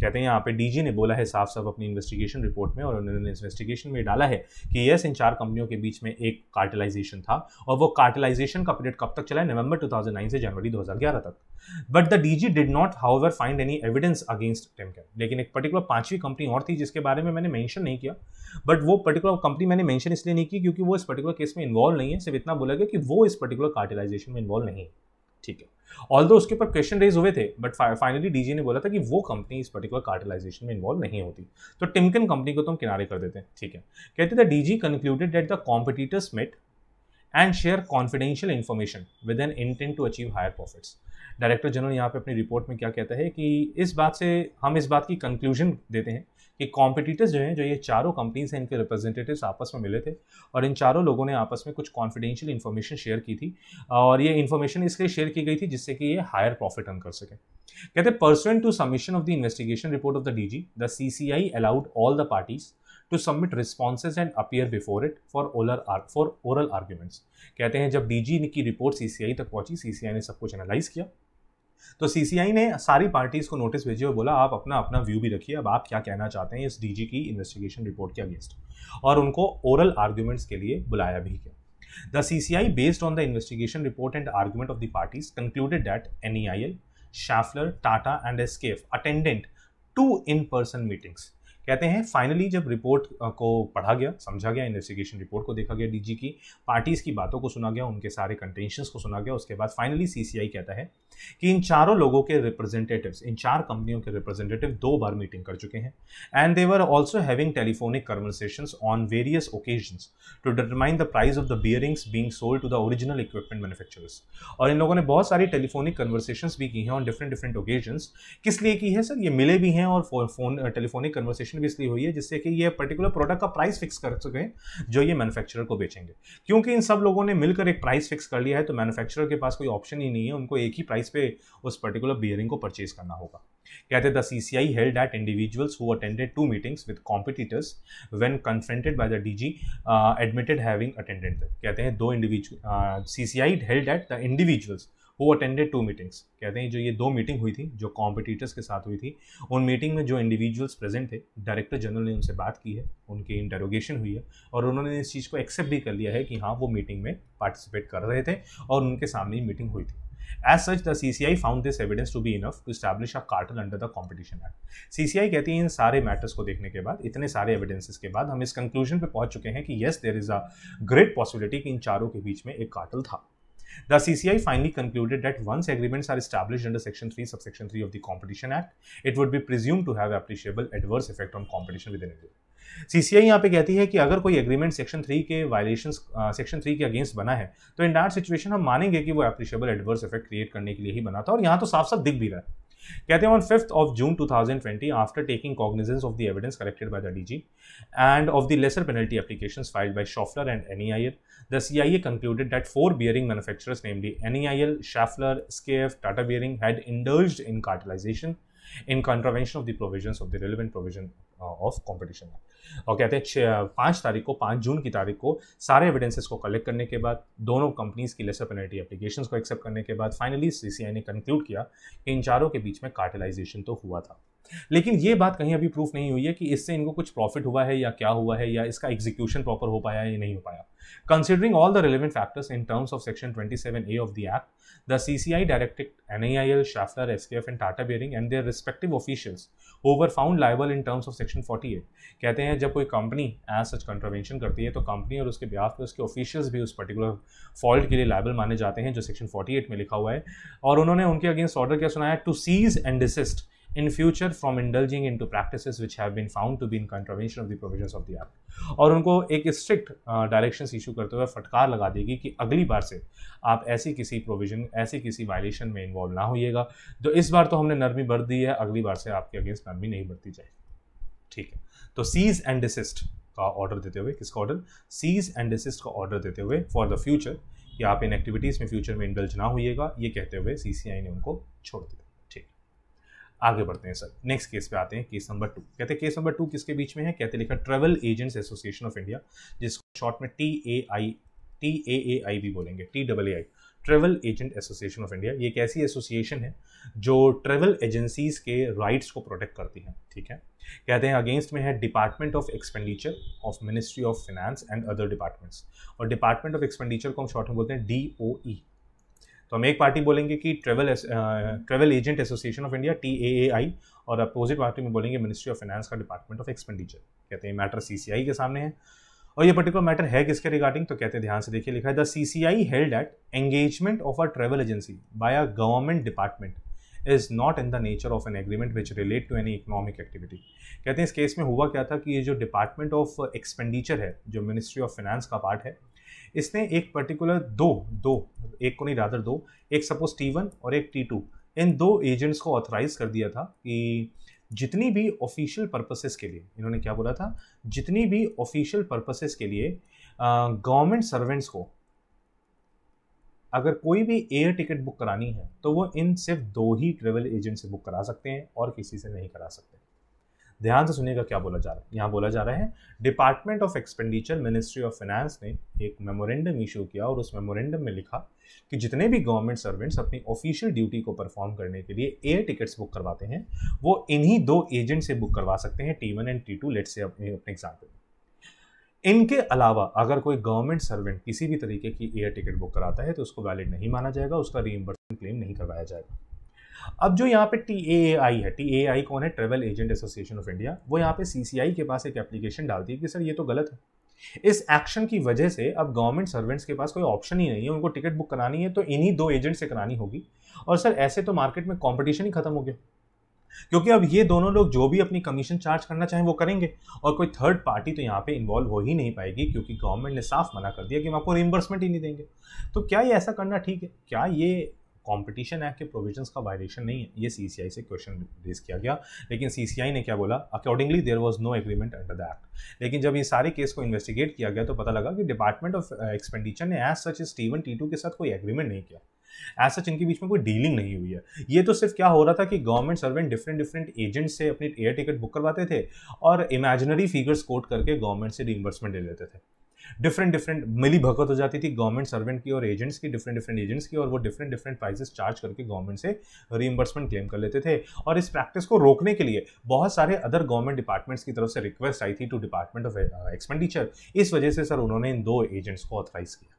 कहते हैं यहाँ पे DG ने बोला है साफ साफ अपनी इन्वेस्टिगेशन रिपोर्ट में और उन्होंने इन्वेस्टिगेशन में डाला है कि यस इन चार कंपनियों के बीच में एक कार्टिलाइजेशन था और वो कार्टलाइजेशन का पीरियड कब तक चला है नवंबर 2009 से जनवरी 2011 तक but the DG did not how find any evidence against Timken लेकिन एक पर्टिकुलर पांचवी कंपनी और थी जिसके बारे में मैंने मेंशन नहीं किया बट वो पर्टिकुलर कंपनी मैंने मेंशन इसलिए नहीं की क्योंकि वो इस पर्टिकुलर केस में इन्वॉल्व नहीं है सिर्फ इतना बोला गया कि वो इस पर्टिकुलर कार्टिलाइजेशन में इन्वॉल्व नहीं है ठीक है ऑल दो उसके ऊपर क्वेश्चन रेज हुए थे बट फाइनली डीजी ने बोला था कि वो कंपनी इस पर्टिकुलर कार्टलाइजेशन में इन्वॉल्व नहीं होती तो टिमकन कंपनी को तो हम किनारे कर देते हैं ठीक है कहते थे DG concluded that the competitors met and share confidential information with an intent to achieve higher profits director general यहाँ पे अपनी रिपोर्ट में क्या कहता है कि इस बात से हम इस बात की कंक्लूजन देते हैं कि कॉम्पिटिटर्स जो हैं जो ये चारों कंपनीज हैं इनके रिप्रेजेंटेटिव्स आपस में मिले थे और इन चारों लोगों ने आपस में कुछ कॉन्फिडेंशियल इन्फॉर्मेशन शेयर की थी और ये इन्फॉर्मेशन इसलिए शेयर की गई थी जिससे कि ये हायर प्रॉफिट अर्न कर सके कहते pursuant to submission of the investigation report of the D G the C C I allowed all the parties to submit responses and appear before it for oral for oral arguments कहते हैं जब D G की report C C आई तक पहुंची सी C I ने सब कुछ analyse किया तो सीसीआई ने सारी पार्टीज को नोटिस भेजी और बोला आप अपना अपना व्यू भी रखिए अब आप क्या कहना चाहते हैं इस डीजी की इन्वेस्टिगेशन रिपोर्ट के अगेंस्ट और उनको ओरल आर्ग्यूमेंट्स के लिए बुलाया भी गया The CCI, based on the investigation report and argument of the parties, concluded that NEIL, Schaffler, Tata and SKF attended to in person meetings कहते हैं फाइनली जब रिपोर्ट को पढ़ा गया समझा गया इन्वेस्टिगेशन रिपोर्ट को देखा गया डीजी की पार्टीज की बातों को सुना गया उनके सारे कंटेंशन को सुना गया उसके बाद फाइनली सीसीआई कहता है कि इन चारों लोगों के रिप्रेजेंटेटिव इन चार कंपनियों के रिप्रेजेंटेटिव दो बार मीटिंग कर चुके हैं and they were also having telephonic conversation on various occasion to determine the price of the bearings being sold to the original equipment manufacturers और इन लोगों ने बहुत सारी टेलीफोनिक कन्वर्सेशन भी की हैं ऑन डिफरेंट डिफरेंट ओकेजन किस लिए की है सर ये मिले भी हैं और फोन टेलीफोनिक कन्वर्सेशन भी इसलिए हुई है जिससे कि ये पर्टिकुलर प्रोडक्ट का प्राइस फिक्स कर सकें जो ये मैन्युफैक्चरर को बेचेंगे क्योंकि इन सब लोगों ने मिलकर एक प्राइस फिक्स कर लिया है तो मैन्युफैक्चरर के पास कोई ऑप्शन ही नहीं है उनको एक ही प्राइस पे उस पर्टिकुलर बियरिंग को परचेज करना होगा कहते हैं the C C I held at individuals who attended to meetings with competitors when confronted by the D G admitted having attended कहते हैं दो individual C C I held at the individuals who attended to meetings कहते हैं जो ये दो meeting हुई थी जो कॉम्पिटिटर्स के साथ हुई थी उन मीटिंग में जो इंडिविजुअल्स प्रेजेंट थे डायरेक्टर जनरल ने उनसे बात की है उनकी इंटरोगेशन हुई है और उन्होंने इस चीज़ को एक्सेप्ट भी कर लिया है कि हाँ वो मीटिंग में पार्टिसिपेट कर रहे थे और उनके सामने ही मीटिंग हुई थी As such, the CCI found this evidence to be enough to establish a cartel under the Competition Act. CCI कहती है इन सारे मैटर्स को देखने के बाद इतने सारे एविडेंसेस के बाद हम इस कंक्लूजन पे पहुंच चुके हैं कि yes there is a great possibility कि इन चारों के बीच में एक कार्टल था The CCI finally concluded that once agreements are established under Section 3, Subsection 3 of the Competition Act, it would be presumed to have appreciable adverse effect on competition within India. CCI यहाँ पे कहती है कि अगर कोई agreement section three के violation section three के against बना है तो इन दैट सिचुएशन हम मानेंगे कि वो एप्रिशियबल एडवर्स इफेक्ट क्रिएट करने के लिए ही बना था और यहाँ तो साफ साफ दिख भी रहा है कहते हैं on fifth of June two thousand twenty after taking cognizance of the evidence collected by the DG and of the lesser penalty applications filed by Schaeffler and N E I L the C I A concluded that four bearing manufacturers namely L Schaeffler SKF Tata bearing had indulged in cartelization in contravention of the provision of the relevant provision of competition act और कहते हैं छः पाँच तारीख को पाँच जून की तारीख को सारे एविडेंसेस को कलेक्ट करने के बाद दोनों कंपनीज की लेसर पेनल्टी एप्लीकेशन को एक्सेप्ट करने के बाद फाइनली सी ने कंक्लूड किया कि इन चारों के बीच में कार्टेलाइजेशन तो हुआ था लेकिन ये बात कहीं अभी प्रूफ नहीं हुई है कि इससे इनको कुछ प्रॉफिट हुआ है या क्या हुआ है या इसका एग्जीक्यूशन प्रॉपर हो पाया या नहीं हो पाया considering all the relevant factors in terms of section twenty seven A of the act the C C I directed N I I L directed S K F and Tata Bearing and their respective officials were found liable in terms of section forty eight कहते हैं जब कोई company as such कंट्रवेंशन करती है तो company और उसके ब्याह पर उसके ऑफिशियल्स भी उस पर्टिकुलर फॉल्ट के लिए लाइबल माने जाते हैं जो सेक्शन फोर्टी एट में लिखा हुआ है और उन्होंने उनके अगेंस्ट ऑर्डर क्या सुनाया to cease and desist in future from indulging in to practice which have been found to in contravention of the provision of the act और उनको एक स्ट्रिक्ट डायरेक्शन इशू करते हुए फटकार लगा देगी कि अगली बार से आप ऐसी किसी प्रोविजन ऐसी किसी वायलेशन में इन्वॉल्व ना होइएगा तो इस बार तो हमने नरमी बरत दी है अगली बार से आपके अगेंस्ट नरमी नहीं बरती जाएगी ठीक है तो सीज एंड डिसिस्ट का ऑर्डर देते हुए किसका ऑर्डर सीज एंड डिसिस्ट का ऑर्डर देते हुए फॉर द फ्यूचर कि आप इन एक्टिविटीज़ में फ्यूचर में इंडल्ज ना होइएगा ये कहते हुए सी ने उनको छोड़ दिया आगे बढ़ते हैं सर नेक्स्ट केस पे आते हैं केस नंबर टू कहते हैं केस नंबर टू किसके बीच में है कहते लिखा travel agents association of India जिसको शॉर्ट में T A I T A A I भी बोलेंगे T double A I travel agent association of India ये एक ऐसी एसोसिएशन है जो ट्रेवल एजेंसीज के राइट्स को प्रोटेक्ट करती है ठीक है कहते हैं अगेंस्ट में है department of expenditure of ministry of finance and other departments और डिपार्टमेंट ऑफ एक्सपेंडिचर को हम शॉर्ट में बोलते हैं डी ओ ई तो हम एक पार्टी बोलेंगे कि travel travel agent association of India T A A I और अपोजिट पार्टी में बोलेंगे मिनिस्ट्री ऑफ फाइनेंस का डिपार्टमेंट ऑफ एक्सपेंडिचर कहते हैं मैटर सी सी आई के सामने है और ये पर्टिकुलर मैटर है किसके रिगार्डिंग तो कहते हैं ध्यान से देखिए लिखा है the C C I held at engagement of a travel agency by a government department is not in the nature of an agreement which relate to any economic activity कहते हैं इस केस में हुआ क्या था कि ये जो डिपार्टमेंट ऑफ एक्सपेंडिचर है जो मिनिस्ट्री ऑफ फाइनेंस का पार्ट है इसने एक पर्टिकुलर दो दो एक को नहीं रादर दो एक सपोज टी वन और एक टी टू इन दो एजेंट्स को ऑथराइज कर दिया था कि जितनी भी ऑफिशियल पर्पसेस के लिए इन्होंने क्या बोला था जितनी भी ऑफिशियल पर्पसेस के लिए गवर्नमेंट सर्वेंट्स को अगर कोई भी एयर टिकट बुक करानी है तो वो इन सिर्फ दो ही ट्रेवल एजेंट से बुक करा सकते हैं और किसी से नहीं करा सकते ध्यान से सुनिएगा क्या बोला जा रहा है यहाँ बोला जा रहा है department of expenditure ministry of finance ने एक मेमोरेंडम इशू किया और उस मेमोरेंडम में लिखा कि जितने भी गवर्नमेंट सर्वेंट्स अपनी ऑफिशियल ड्यूटी को परफॉर्म करने के लिए एयर टिकट्स बुक करवाते हैं वो इन्हीं दो एजेंट से बुक करवा सकते हैं T one and T two लेट से अपने अपने एग्जाम्पल इनके अलावा अगर कोई गवर्नमेंट सर्वेंट किसी भी तरीके की एयर टिकट बुक कराता है तो उसको वैलिड नहीं माना जाएगा उसका रीएम्बर्समेंट क्लेम नहीं करवाया जाएगा अब जो यहाँ पे टी ए आई है टी ए आई कौन है travel agent association of India वो यहाँ पे सी सी आई के पास एक एप्लीकेशन डालती है कि सर ये तो गलत है इस एक्शन की वजह से अब गवर्नमेंट सर्वेंट्स के पास कोई ऑप्शन ही नहीं है उनको टिकट बुक करानी है तो इन्हीं दो एजेंट से करानी होगी और सर ऐसे तो मार्केट में कॉम्पिटिशन ही खत्म हो गया क्योंकि अब ये दोनों लोग जो भी अपनी कमीशन चार्ज करना चाहें वो करेंगे और कोई थर्ड पार्टी तो यहाँ पे इन्वॉल्व हो ही नहीं पाएगी क्योंकि गवर्नमेंट ने साफ मना कर दिया कि हम आपको रिमबर्समेंट ही नहीं देंगे तो क्या ये ऐसा करना ठीक है क्या ये कॉम्पिटिशन एक्ट के प्रोविजंस का वायलेशन नहीं है ये सी से क्वेश्चन रेज किया गया लेकिन सी ने क्या बोला accordingly there was no agreement under the act लेकिन जब ये सारे केस को इन्वेस्टिगेट किया गया तो पता लगा कि डिपार्टमेंट ऑफ एक्सपेंडिचर ने एज सच स्टीवन टीटू के साथ कोई एग्रीमेंट नहीं किया एज सच इनके बीच में कोई डीलिंग नहीं हुई है ये तो सिर्फ क्या हो रहा था कि government servant different different agent से अपनी एयर टिकट बुक करवाते थे और इमेजनरी फिगर्स कोट करके गवर्नमेंट से रिइम्बर्समेंट ले लेते थे डिफरेंट डिफरेंट मिली भगत हो जाती थी गवर्नमेंट सर्वेंट की और एजेंट्स की डिफरेंट डिफरेंट एजेंट्स की और वो डिफरेंट डिफरेंट प्राइजेस चार्ज करके गवर्नमेंट से रीइम्बर्समेंट क्लेम कर लेते थे और इस प्रैक्टिस को रोकने के लिए बहुत सारे अदर गवर्नमेंट डिपार्टमेंट्स की तरफ से रिक्वेस्ट आई थी टू डिपार्टमेंट ऑफ एक्सपेंडिचर इस वजह से सर उन्होंने इन दो एजेंट्स को ऑथराइज किया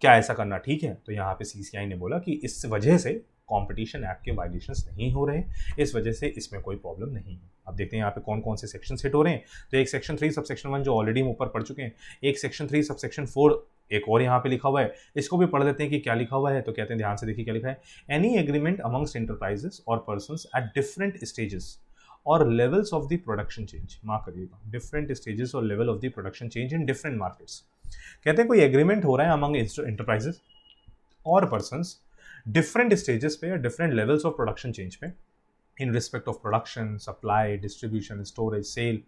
क्या ऐसा करना ठीक है तो यहाँ पे सी ने बोला कि इस वजह से कॉम्पिटिशन एक्ट के वायलेशन नहीं हो रहे इस वजह से इसमें कोई प्रॉब्लम नहीं है अब देखते हैं यहाँ पे कौन कौन से सेक्शन हिट हो रहे हैं तो एक section three sub section one जो ऑलरेडी हम ऊपर पढ़ चुके हैं एक section three sub section four एक और यहाँ पे लिखा हुआ है इसको भी पढ़ लेते हैं कि क्या लिखा हुआ है तो कहते हैं ध्यान से देखिए क्या लिखा है एनी एग्रीमेंट अमंगस्ट इंटरप्राइजेस और पर्सन एट डिफरेंट स्टेजेस और levels of the production change माफ करिएगा डिफरेंट स्टेजेस और level of the production change in different markets कहते हैं कोई एग्रीमेंट हो रहा है अमंग इंटरप्राइजेस और पर्सनस डिफरेंट स्टेजेस पे या different levels of production change पे in respect of production supply distribution storage sale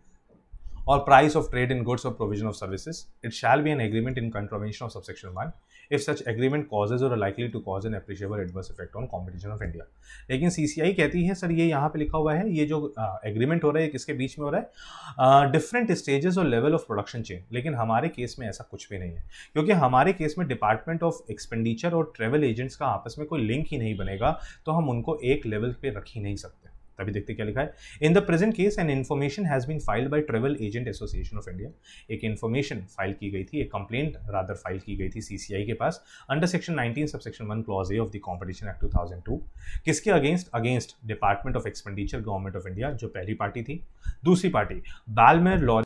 or price of trade in goods or provision of services, it shall be an agreement in contravention of subsection 1 if such agreement causes or likely to cause an appreciable adverse effect on competition of India. लेकिन CCI कहती है sir ये यहाँ पे लिखा हुआ है ये जो एग्रीमेंट uh, हो रहा है किसके बीच में हो रहा है डिफरेंट स्टेजेस और लेवल ऑफ प्रोडक्शन चेन लेकिन हमारे केस में ऐसा कुछ भी नहीं है क्योंकि हमारे केस में डिपार्टमेंट ऑफ एक्सपेंडिचर और ट्रेवल एजेंट्स का आपस में कोई लिंक ही नहीं बनेगा तो हम उनको एक लेवल पे रख ही नहीं सकते तभी देखते क्या लिखा है in the present case an information has been filed by travel agent association of India एक इन्फॉर्मेशन फाइल की गई थी एक कंप्लेंट रादर फाइल की गई थी सीसीआई के पास under section 19 sub section one clause A of the competition act 2002 किसके against against department of expenditure government of India जो पहली पार्टी थी दूसरी पार्टी बालमेर लॉ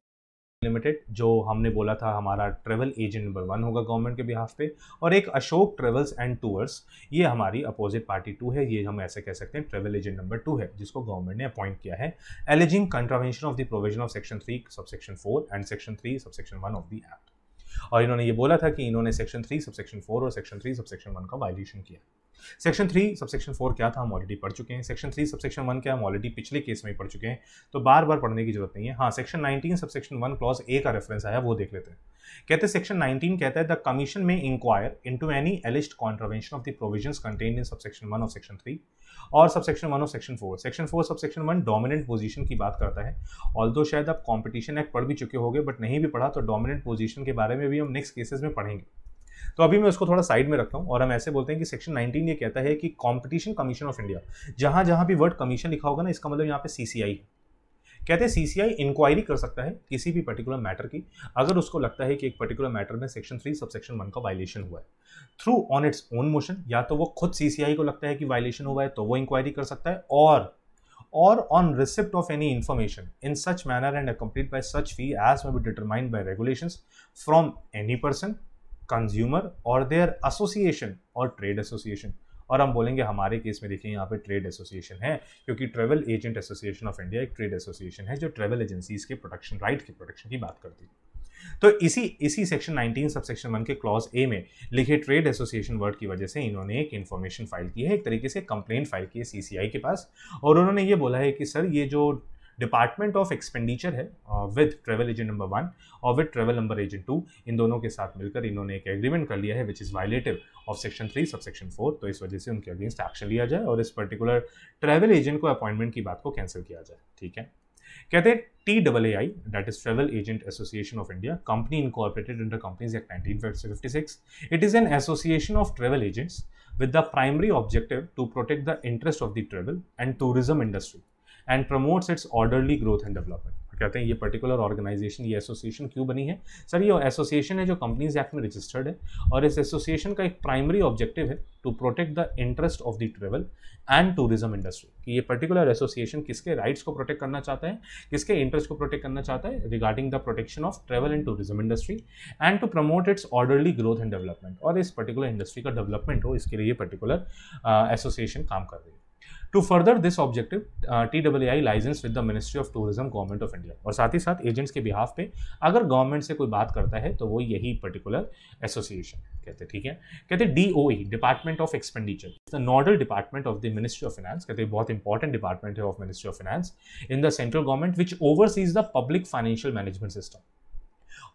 लिमिटेड जो हमने बोला था हमारा ट्रेवल एजेंट नंबर वन होगा गवर्नमेंट के बिहाफ पे और एक अशोक ट्रेवल्स एंड टूर्स ये हमारी अपोजिट पार्टी टू है ये हम ऐसे कह सकते हैं ट्रेवल एजेंट नंबर टू है जिसको गवर्नमेंट ने अपॉइंट किया है alleging contravention of the provision of section three sub section four and section three sub section one of the act और इन्होंने ये बोला था कि इन्होंने section three sub section four और section three sub section one का वायलेशन किया section three sub section four क्या था हम ऑलरेडी पढ़ चुके हैं section three sub section one क्या हम ऑलरेडी पिछले केस में पढ़ चुके हैं तो बार बार पढ़ने की जरूरत नहीं है हाँ section nineteen sub section one clause A का रेफरेंस आया वो देख लेते हैं कहते सेक्शन नाइनटीन कहता है the commission may inquire into any alleged contravention of the provision contain in sub section one of section three और सब सेक्शन वन और section four section four sub section one dominant position की बात करता है all दो शायद आप competition act पढ़ भी चुके होंगे बट नहीं भी पढ़ा तो डोमिनेंट पोजीशन के बारे में भी हम नेक्स्ट केसेस में पढ़ेंगे तो अभी मैं उसको थोड़ा साइड में रखता हूँ और हम ऐसे बोलते हैं कि सेक्शन 19 ये कहता है कि कंपटीशन कमीशन ऑफ इंडिया जहां जहां भी वर्ड कमीशन लिखा होगा ना इसका मतलब यहाँ पे सीसीआई है कहते हैं सीसीआई इंक्वायरी कर सकता है किसी भी पर्टिकुलर मैटर की अगर उसको लगता है कि एक पर्टिकुलर मैटर में section three sub section one का वायलेशन हुआ है through on its own motion या तो वो खुद सीसीआई को लगता है कि वायलेशन हुआ है तो वो इंक्वायरी कर सकता है और और on receipt of any information in such manner and complete by such fee as may be determined by regulation from any person consumer और देयर एसोसिएशन और ट्रेड एसोसिएशन और हम बोलेंगे हमारे केस में देखिए यहाँ पे ट्रेड एसोसिएशन है क्योंकि travel agent association of India एक ट्रेड एसोसिएशन है जो ट्रेवल एजेंसीज के प्रोडक्शन राइट की प्रोडक्शन की बात करती है तो इसी इसी सेक्शन 19 सब सेक्शन वन के क्लॉज ए में लिखे ट्रेड एसोसिएशन वर्ड की वजह से इन्होंने एक इन्फॉर्मेशन फाइल की है एक तरीके से कंप्लेंट फाइल की है सीसीआई के पास और उन्होंने ये बोला है कि सर ये जो डिपार्टमेंट ऑफ एक्सपेंडिचर है with travel agent number one और with travel number agent two इन दोनों के साथ मिलकर इन्होंने एक एग्रीमेंट कर लिया है which is violative of section three sub section four तो इस वजह से उनके अगेंस्ट एक्शन लिया जाए और इस पर्टिकुलर ट्रेवल एजेंट को अपॉइंटमेंट की बात को कैंसिल किया जाए ठीक है कहते हैं T double A I that is travel agent association of India company incorporated under companies act nineteen it is an association of travel agents with the primary objective to protect the interest of the travel and tourism industry and promotes its orderly growth and development कहते हैं ये particular organisation ये association क्यों बनी है sir ये association है जो कंपनीज एक्ट में रजिस्टर्ड है और इस एसोसिएशन का एक प्राइमरी ऑब्जेक्टिव है to protect the interest of the travel and tourism industry कि ये पर्टिकुलर एसोसिएशन किसके राइट्स को प्रोटेक्ट करना चाहता है किसके इंटरेस्ट को प्रोटेक्ट करना चाहता है regarding the protection of travel and tourism industry and to promote its orderly growth and development और इस पर्टिकुलर इंडस्ट्री का डेवलपमेंट हो इसके लिए ये पर्टिकुलर एसोसिएशन uh, काम कर रही है to further this objective T W I licence with the ministry of tourism government of India और साथ ही साथ एजेंट्स के बिहाफ पे अगर गवर्नमेंट से कोई बात करता है तो वो यही पर्टिकुलर एसोसिएशन कहते ठीक है कहते D O E department of expenditure the nodal department of the ministry of finance कहते बहुत इंपॉर्टेंट डिपार्टमेंट है of ministry of finance in the central government which overseas the public financial management system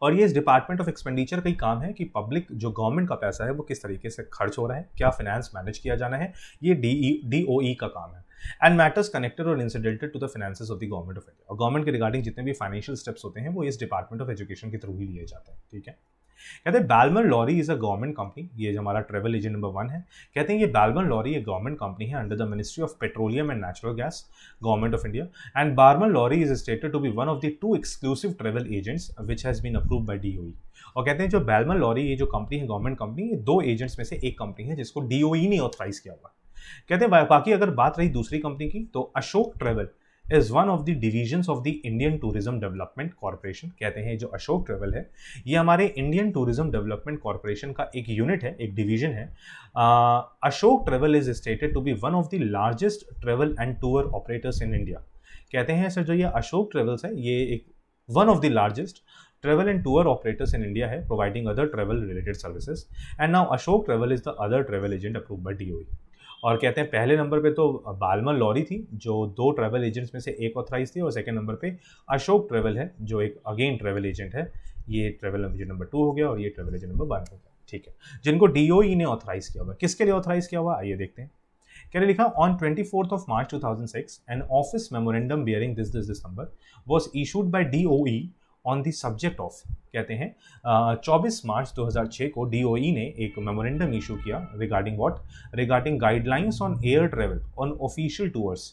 और ये इस department of expenditure का ही काम है कि पब्लिक जो गवर्नमेंट का पैसा है वो किस तरीके से खर्च हो रहा है क्या फाइनेंस मैनेज किया जाना है ये डी डी e, e का काम है एंड मैटर्स कनेक्टेड और incidental to the finance of the government of India और गवर्नमेंट के रिगार्डिंग जितने भी फाइनेंशियल स्टेप्स होते हैं वो इस डिपार्टमेंट ऑफ एजुकेशन के थ्रू ही लिए जाते हैं ठीक है कहते हैं Balmer Lawrie is a government company ये जो हमारा ट्रेवल एजेंट नंबर वन है कहते हैं ये बैलमन लॉरी एक गवर्नमेंट कंपनी है under the ministry of petroleum and natural gas government of India and Balmer Lawrie is stated to be one of the two exclusive travel agents which has been approve by D O E और कहते हैं जो बैलमन lorry ये जो company है government company ये दो agents में से एक कंपनी है जिसको डी ओ ई ने ऑथराइज किया हुआ कहते हैं बाकी अगर बात रही दूसरी कंपनी की तो Ashok travel is one of the divisions of the Indian tourism development corporation कहते हैं जो अशोक ट्रेवल है ये हमारे इंडियन टूरिज्म डेवलपमेंट कॉरपोरेशन का एक यूनिट है एक डिवीजन है Ashok travel is stated to be one of the largest travel and tour operators in India कहते हैं सर जो ये अशोक ट्रेवल्स है ये एक one of the largest travel and tour operators in India है providing other travel related services and now Ashok Travel is the travel agent approve by D DOE. और कहते हैं पहले नंबर पे तो बालमन लॉरी थी जो दो ट्रैवल एजेंट्स में से एक ऑथराइज थी और सेकंड नंबर पे अशोक ट्रैवल है जो एक अगेन ट्रैवल एजेंट है ये ट्रैवल एजेंट नंबर टू हो गया और ये ट्रैवल एजेंट नंबर वन हो गया ठीक है जिनको डी e ने ऑथराइज़ किया हुआ किसके लिए ऑथराइज़ किया हुआ आइए देखते हैं कह रहे लिखा on twenty fourth of March two thousand six an office memorandum bearing this this this number was issued by D O E on the subject of कहते हैं चौबीस मार्च 2006 को डीओई e ने एक मेमोरेंडम इशू किया regarding what regarding guidelines on air travel on official tours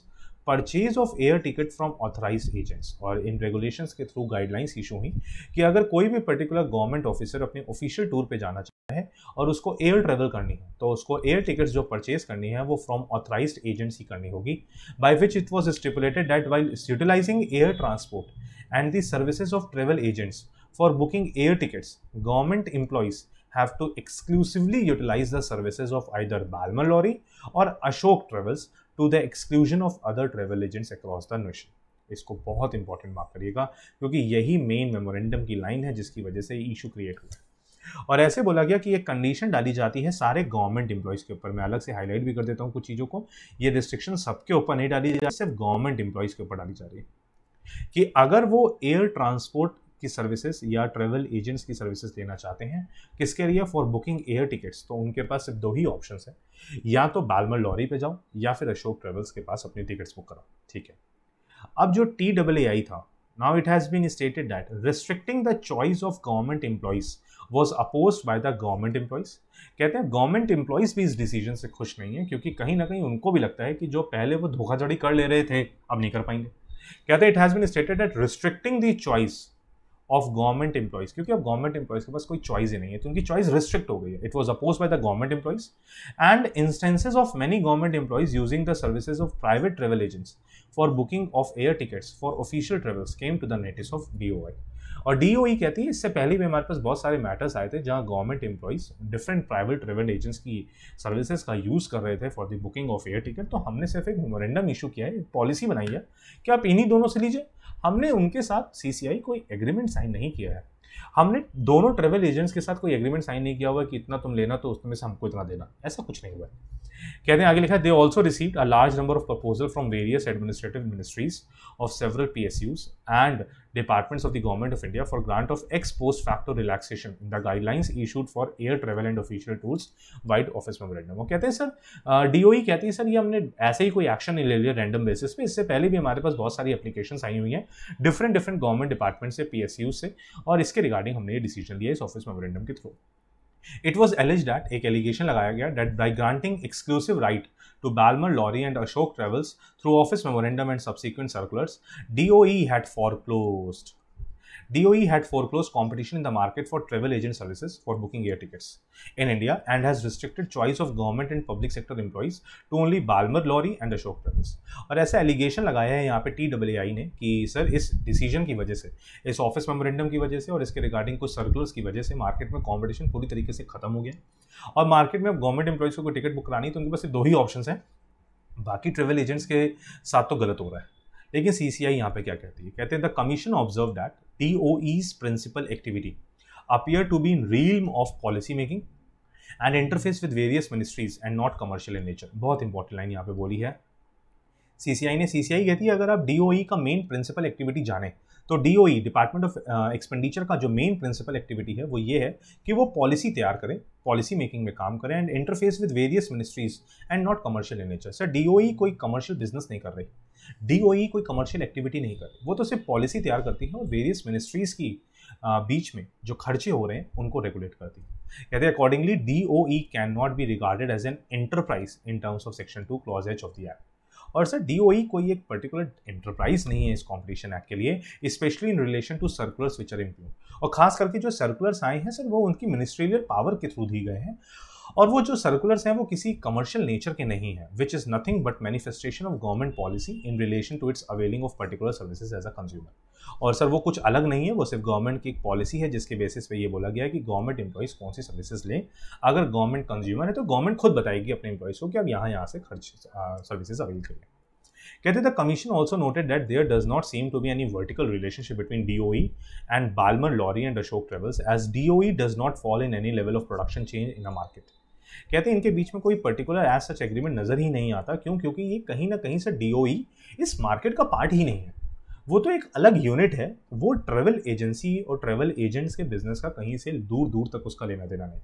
purchase of air ticket from authorise agents और इन regulations के थ्रू गाइडलाइंस इशू हुई कि अगर कोई भी पर्टिकुलर गवर्नमेंट ऑफिसर अपने ऑफिशियल टूर पे जाना चाहता है और उसको एयर ट्रेवल करनी है तो उसको एयर टिकट्स जो परचेज करनी है वो फ्रॉम ऑथराइज एजेंट्स ही करनी होगी by which it was stipulated that while utilising air transport and the services of travel agents for booking air tickets, government employees have to exclusively utilize the services of either Balmer Lorry or Ashok Travels to the exclusion of other travel agents across the nation. इसको बहुत important mark करिएगा क्योंकि यही main memorandum की line है जिसकी वजह से इशू क्रिएट हुआ है और ऐसे बोला गया कि एक कंडीशन डाली जाती है सारे गवर्नमेंट एम्प्लॉयज़ के ऊपर मैं अलग से हाईलाइट भी कर देता हूँ कुछ चीज़ों को ये रिस्ट्रिक्शन सबके ऊपर नहीं डाली जा रही सिर्फ गवर्नमेंट एम्प्लॉयज़ के ऊपर डाली जा रही है कि अगर वो एयर ट्रांसपोर्ट की सर्विसेज या ट्रेवल एजेंट्स की सर्विसेज लेना चाहते हैं किसके लिए फॉर बुकिंग एयर टिकट्स तो उनके पास सिर्फ दो ही ऑप्शन है या तो बालमर लॉरी पे जाओ या फिर अशोक ट्रेवल्स के पास अपनी टिकट्स बुक कराओ ठीक है अब जो टी डबल ए आई था now it has been stated that restricting the choice of government employees was oppose by the government employees कहते हैं गवर्नमेंट एम्प्लॉयज भी इस डिसीजन से खुश नहीं है क्योंकि कहीं ना कहीं उनको भी लगता है कि जो पहले वो धोखाधड़ी कर ले रहे थे अब नहीं कर पाएंगे कहते हैं it has been stated that restricting the choice of government employees क्योंकि अब गवर्नमेंट एम्प्लॉयज़ के पास कोई चॉइस ही नहीं है तो उनकी चॉइस रिस्ट्रिक्ट हो गई है it was oppose by the government employees and instances of many government employees using the services of private travel agents for booking of air tickets for official travels came to the notice of D O I और DOE e कहती है इससे पहले भी हमारे पास बहुत सारे matters आए थे जहाँ government employees different private travel agents की सर्विसेज का यूज़ कर रहे थे for the booking of air ticket तो हमने सिर्फ एक मेमोरेंडम इशू किया है एक पॉलिसी बनाई है कि आप इन्हीं दोनों से लीजिए हमने उनके साथ सी कोई एग्रीमेंट साइन नहीं किया है हमने दोनों ट्रेवल एजेंट्स के साथ कोई एग्रीमेंट साइन नहीं किया हुआ कि इतना तुम लेना तो उसमें से हमको इतना देना ऐसा कुछ नहीं हुआ है कहते हैं आगे लिखा है they also receive a large number of proposal from various administrative ministries of several P S Us and departments of the Government of India for grant of ex post facto relaxation in the guidelines issued for air travel and official tours vide office memorandum वो कहते हैं sir D O ई कहती है sir ये हमने ऐसे ही कोई action नहीं ले लिया रैंडम बेसिस पे इससे पहले भी हमारे पास बहुत सारी एप्लीकेशन आई हुई हैं डिफरेंट डिफरेंट गवर्नमेंट डिपार्टमेंट से पी एस यू से और इसके रिगार्डिंग हमने ये डिसीजन लिया इस ऑफिस मेमोरेंडम के through it was alleged that एक एलिगेशन लगाया गया that by granting exclusive right to Balmer, Lorry, and Ashok Travels through office memorandum and subsequent circulars, DOE had foreclosed. DOE had foreclosed competition in the market for travel agent services for booking air tickets in India and has restricted choice of government and public sector employees to only Balmer Lawrie and Ashok Travels. और ऐसा allegation लगाया है यहाँ पे TWI ने कि sir इस decision की वजह से इस office memorandum की वजह से और इसके regarding कुछ circulars की वजह से market में competition पूरी तरीके से खत्म हो गया और market में अब government employees को कोई ticket book करानी तो उनके पास दो ही options हैं बाकी travel agents के साथ तो गलत हो रहा है लेकिन सी सी आई यहाँ पर क्या कहती है कहते हैं the commission observe that T O E's principal activity appear to be in realm of policy making and interface with various ministries and not commercial in nature बहुत इंपॉर्टेंट लाइन यहाँ पे बोली है सीसीआई ने सी सी आई कहती है अगर आप डी ई e का मेन प्रिंसिपल एक्टिविटी जाने तो D E department of expenditure का जो मेन प्रिंसिपल एक्टिविटी है वो ये है कि वो पॉलिसी तैयार करें पॉलिसी मेकिंग में काम करें and interface with various ministries and not commercial in nature sir D E कोई कमर्शियल बिजनेस नहीं कर रही डी e कोई कमर्शियल एक्टिविटी नहीं करती वो तो सिर्फ पॉलिसी तैयार करती है और वेरियस मिनिस्ट्रीज की बीच में जो खर्चे हो रहे हैं उनको रेगुलेट करती है कहते हैं accordingly D O E can not be regarded as an enterprise in terms of section two clause H of the act और सर डी ओ ई कोई एक पर्टिकुलर एंटरप्राइज नहीं है इस कॉम्पिटिशन एक्ट के लिए specially in relation to circulars which are इम्प्लू और खास करके जो सर्कुलर्स आए हैं सर वो उनकी मिनिस्ट्रियल पावर के थ्रू दिए गए हैं और वो जो सर्कुलर्स हैं वो किसी कमर्शियल नेचर के नहीं है which is nothing but manifestation of government policy in relation to its availing of particular services as a consumer और सर वो कुछ अलग नहीं है वो सिर्फ गवर्नमेंट की एक पॉलिसी है जिसके बेसिस पे ये बोला गया है कि गवर्नमेंट एम्प्लॉइज़ कौन सी सर्विसेज लें अगर गवर्नमेंट कंज्यूमर है तो गवर्नमेंट खुद बताएगी अपने एम्प्लॉयज़ को कि आप यहाँ यहाँ से खर्च सर्विसेज अवेल करें कहते the commission also noted that there does not seem to be any vertical relationship between D O E and Balmer Lawrie and Ashok Travels as D O E does not fall in any level of production change in a market कहते हैं इनके बीच में कोई particular as such agreement नज़र ही नहीं आता क्यों क्योंकि ये कहीं ना कहीं से डी e इस मार्केट का पार्ट ही नहीं है वो तो एक अलग यूनिट है वो ट्रेवल एजेंसी और ट्रेवल एजेंट्स के बिजनेस का कहीं से दूर दूर तक उसका लेना देना नहीं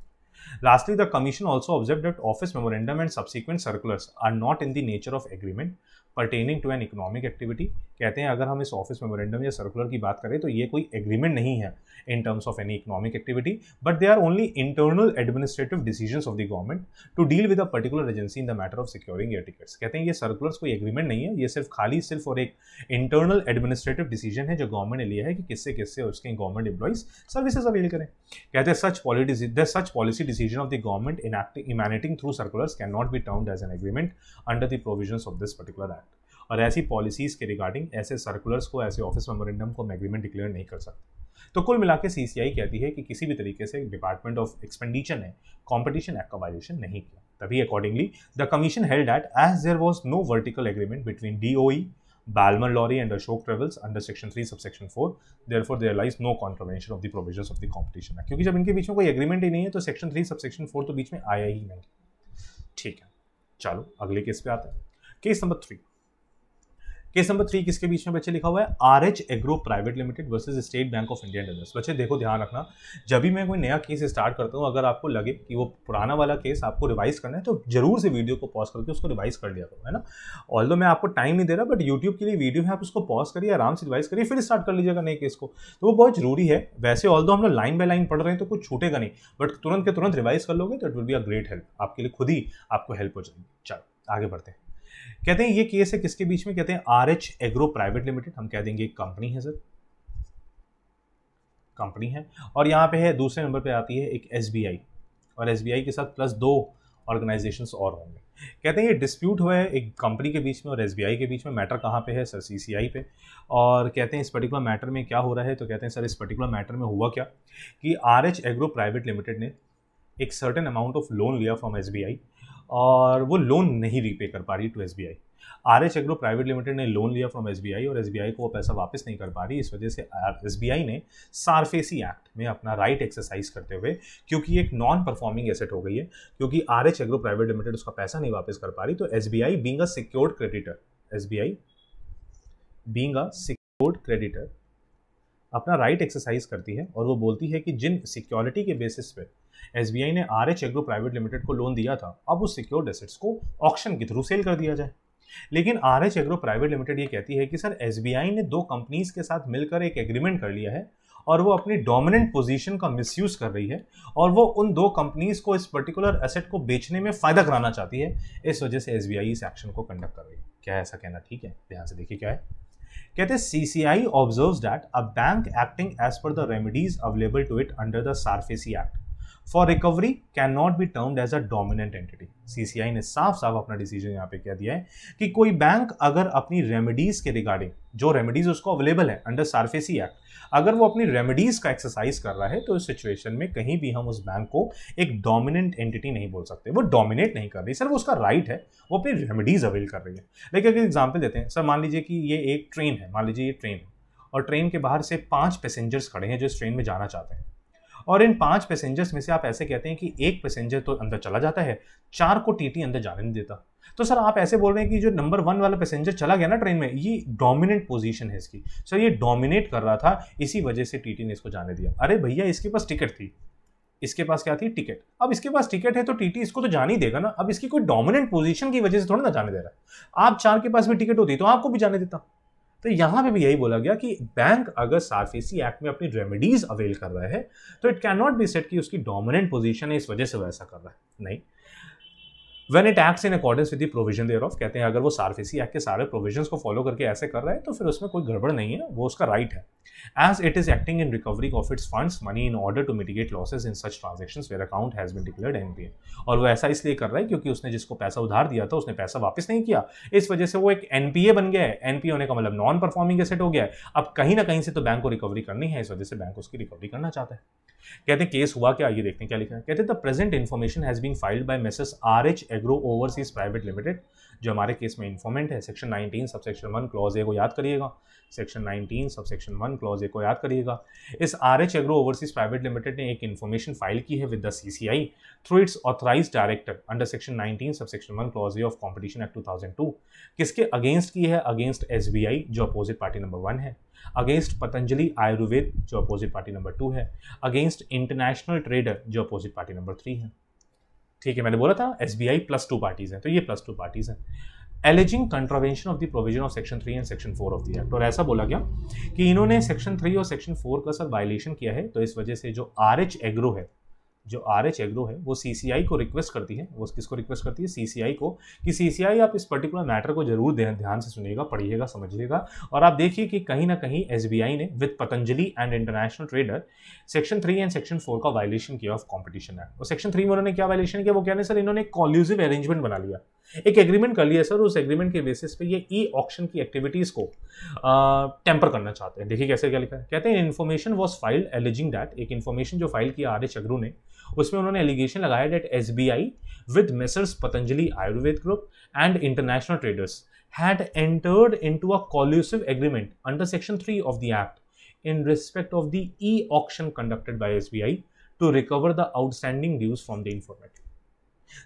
Lastly, the Commission also observed that office memorandum and subsequent circulars are not in the nature of agreement pertaining to an economic activity. कहते हैं अगर हम इस ऑफिस मेमोरेंडम या सर्कुलर की बात करें तो ये कोई एग्रीमेंट नहीं है in terms of any economic activity but they are only internal administrative decisions of the government to deal with a particular agency in the matter of securing air tickets कहते हैं ये सर्कुलर्स कोई agreement नहीं है ये सिर्फ खाली सिर्फ और एक इंटरनल एडमिनिस्ट्रेटिव डिसीजन है जो गवर्नमेंट ने लिया है कि किससे किससे उसके गवर्नमेंट एम्प्लॉयज सर्विसेज अवेल करें कहते हैं such policy such policy decision of the government enacting emanating through circulars cannot be termed as an agreement under the provisions of this particular act. और ऐसी पॉलिसीज़ के रिगार्डिंग ऐसे circulars को ऐसे office memorandum को हम एग्रीमेंट डिक्लेयर नहीं कर सकते तो कुल मिला के सी कहती है कि किसी भी तरीके से डिपार्टमेंट ऑफ एक्सपेंडिचर ने कॉम्पिटिशन एक्ट का वायलेशन नहीं किया तभी accordingly the commission held that as there was no vertical agreement between D Balmer Lorry and Ashok Travels under Section 3, Subsection 4. Therefore, there lies no contravention of the provisions of the Competition Act. क्योंकि जब इनके बीच में कोई agreement ही नहीं है तो section 3, subsection 4 तो बीच में आया ही नहीं ठीक है चलो अगले केस पे आते हैं case number three case number three किसके बीच में बच्चे लिखा हुआ है R H agro private limited versus State Bank of India डेजर्स बच्चे देखो ध्यान रखना जब भी मैं कोई नया केस स्टार्ट करता हूँ अगर आपको लगे कि वो पुराना वाला केस आपको रिवाइज करना है तो जरूर से वीडियो को पॉज करके उसको रिवाइज कर लिया करो है ना ऑल मैं आपको टाइम नहीं दे रहा बट यूट्यूब के लिए वीडियो है आप उसको पॉज करिए आराम से रिवाइज करिए फिर स्टार्ट कर लीजिएगा नए केस को तो वो बहुत जरूरी है वैसे ऑल हम लोग लाइन बाय लाइन पढ़ रहे हैं तो कुछ छूटेगा नहीं बट तुरंत के तुरंत रिवाइज कर लोगे तो it will be a great help आपके लिए खुद ही आपको हेल्प हो जाएगी चलो आगे बढ़ते हैं कहते हैं ये केस है किसके बीच में कहते हैं R H agro private limited हम कह देंगे कंपनी है सर कंपनी है और यहां पे है दूसरे नंबर पे आती है एक एस और एस के साथ प्लस दो ऑर्गेनाइजेशन और होंगे कहते हैं ये डिस्प्यूट हुआ है एक कंपनी के बीच में और एस के बीच में मैटर कहाँ पे है सर सी पे और कहते हैं इस पर्टिकुलर मैटर में क्या हो रहा है तो कहते हैं सर इस पर्टिकुलर मैटर में हुआ क्या कि R H agro private limited ने एक सर्टेन अमाउंट ऑफ लोन लिया फ्रॉम एस और वो लोन नहीं रीपे कर पा रही to S B I R H agro private limited ने लोन लिया फ्रॉम एस बी आई और एस बी आई को वो पैसा वापस नहीं कर पा रही इस वजह से एस बी आई ने सारफेसी एक्ट में अपना राइट एक्सरसाइज करते हुए क्योंकि एक नॉन परफॉर्मिंग एसेट हो गई है क्योंकि R H agro private limited उसका पैसा नहीं वापस कर पा रही तो S B I being a secured creditor S B I being a secured creditor अपना राइट right एक्सरसाइज करती है और वो बोलती है कि जिन सिक्योरिटी के बेसिस पे एस ने R H agro private limited को लोन दिया था अब उस सिक्योर्ड एसेट्स को ऑक्शन के थ्रू सेल कर दिया जाए लेकिन R H agro private limited ये कहती है कि सर एस ने दो कंपनीज के साथ मिलकर एक एग्रीमेंट कर लिया है और वो अपनी डोमिनेंट पोजीशन का मिसयूज कर रही है और वो उन दो कंपनीज को इस पर्टिकुलर एसेट को बेचने में फ़ायदा कराना चाहती है इस वजह से एस इस एक्शन को कंडक्ट कर रही है क्या ऐसा कहना ठीक है ध्यान से देखिए क्या है कहते हैं C C I observe that a bank acting as per the remedies available to it under the SARFAESI act for recovery can not be termed as a dominant entity CCI ने साफ साफ अपना डिसीजन यहाँ पे क्या दिया है कि कोई बैंक अगर अपनी रेमेडीज के रिगार्डिंग जो रेमेडीज उसको अवेलेबल है अंडर सार्फेसी एक्ट अगर वो अपनी रेमेडीज का एक्सरसाइज कर रहा है तो इस सिचुएशन में कहीं भी हम उस बैंक को एक डोमिनेंट एंटिटी नहीं बोल सकते वो डोमिनेट नहीं कर रही सर वो उसका राइट right है वो अपनी रेमेडीज अवेल कर रही है लेकिन अगर एग्जाम्पल देते हैं सर मान लीजिए कि ये एक ट्रेन है मान लीजिए ये ट्रेन है और ट्रेन के बाहर से पाँच पैसेंजर्स खड़े हैं जो इस ट्रेन में जाना चाहते हैं और इन पांच पैसेंजर्स में से आप ऐसे कहते हैं कि एक पैसेंजर तो अंदर चला जाता है चार को टीटी अंदर जाने नहीं देता तो सर आप ऐसे बोल रहे हैं कि जो नंबर वन वाला पैसेंजर चला गया ना ट्रेन में ये डोमिनेंट पोजीशन है इसकी सर ये डोमिनेट कर रहा था इसी वजह से टीटी ने इसको जाने दिया अरे भैया इसके पास टिकट थी इसके पास क्या थी टिकट अब इसके पास टिकट है तो टीटी इसको तो जाने ही देगा ना अब इसकी कोई डोमिनेंट पोजीशन की वजह से थोड़ा ना जाने दे रहा है आप चार के पास भी टिकट होती तो आपको भी जाने देता तो यहाँ पे भी यही बोला गया कि बैंक अगर सार्फेसी एक्ट में अपनी रेमेडीज अवेल कर रहा है तो it can not be said कि उसकी डोमिनेंट पोजीशन है इस वजह से वैसा कर रहा है नहीं when it acts in accordance with provision thereof कहते हैं अगर वो सारफेसी एक्ट के सारे प्रोविजन को फॉलो करके ऐसे कर रहा है तो फिर उसमें कोई गड़बड़ नहीं है वो उसका राइट है is acting in recovery of its of money in order to mitigate losses in such transaction where account has been declared N P A और वो ऐसा इसलिए कर रहा है क्योंकि उसने जिसको पैसा उधार दिया था उसने पैसा वापस नहीं किया इस वजह से वो एक ए बन गया है ए होने का मतलब नॉन परफॉर्मिंग एसेट हो गया है अब कहीं ना कहीं से तो बैंक को रिकवरी करनी है इस वजह से बैंक उसकी रिकवरी करना चाहता है कहते हैं केस हुआ क्या ये देखते हैं क्या लिखा है कहते हैं the present information has been filed by Messrs R H agro overseas private limited जो हमारे केस में इन्फॉर्मेंट है section 19 sub section one clause ए को याद करिएगा section 19 sub section one clause ए को याद करिएगा इस R H agro overseas private limited ने एक इन्फॉर्मेशन फाइल की है with the C C I through its authorise director under section 19 sub section one clause A of competition act 2002 किसके against की है अगेंस्ट एस बी आई जो opposite party number one है against Patanjali Ayurved जो opposite party number two है against international trader जो opposite party number three है ठीक है मैंने बोला था S B I plus two parties हैं तो ये प्लस टू पार्टीज हैं alleging contravention of the provision of section three and section four of the act और ऐसा बोला गया कि इन्होंने सेक्शन थ्री और सेक्शन फोर का सर वायलेशन किया है तो इस वजह से जो आर एच एग्रो है जो आर एच एग्रो है वो सी सी आई को रिक्वेस्ट करती है वो किसको रिक्वेस्ट करती है सी सी आई को कि सी सी आई आप इस पर्टिकुलर मैटर को जरूर ध्यान से सुनेगा पढ़िएगा समझिएगा और आप देखिए कि कहीं ना कहीं एस बी आई ने with Patanjali and international trader section three and section four का वायलेशन किया ऑफ कॉम्पिटिशन एक्ट और सेक्शन थ्री में उन्होंने क्या वायलेशन किया वो कहने सर इन्होंने कॉल्यूजिव अरेंजमेंट बना लिया एक एग्रीमेंट कर लिया सर उस एग्रीमेंट के बेसिस पे ये ई ऑक्शन की एक्टिविटीज़ को टेम्पर करना चाहते हैं देखिए कैसे क्या लिखा है कहते हैं information was filed alleging that एक इन्फॉर्मेशन जो फाइल किया आर एच अग्रू ने उसमें उन्होंने एलिगेशन लगाया that S B I with Messrs Patanjali Ayurved group and international traders had entered into a collusive agreement under section three of the act in respect of the E auction conducted by S B I to recover the outstanding dues from the informant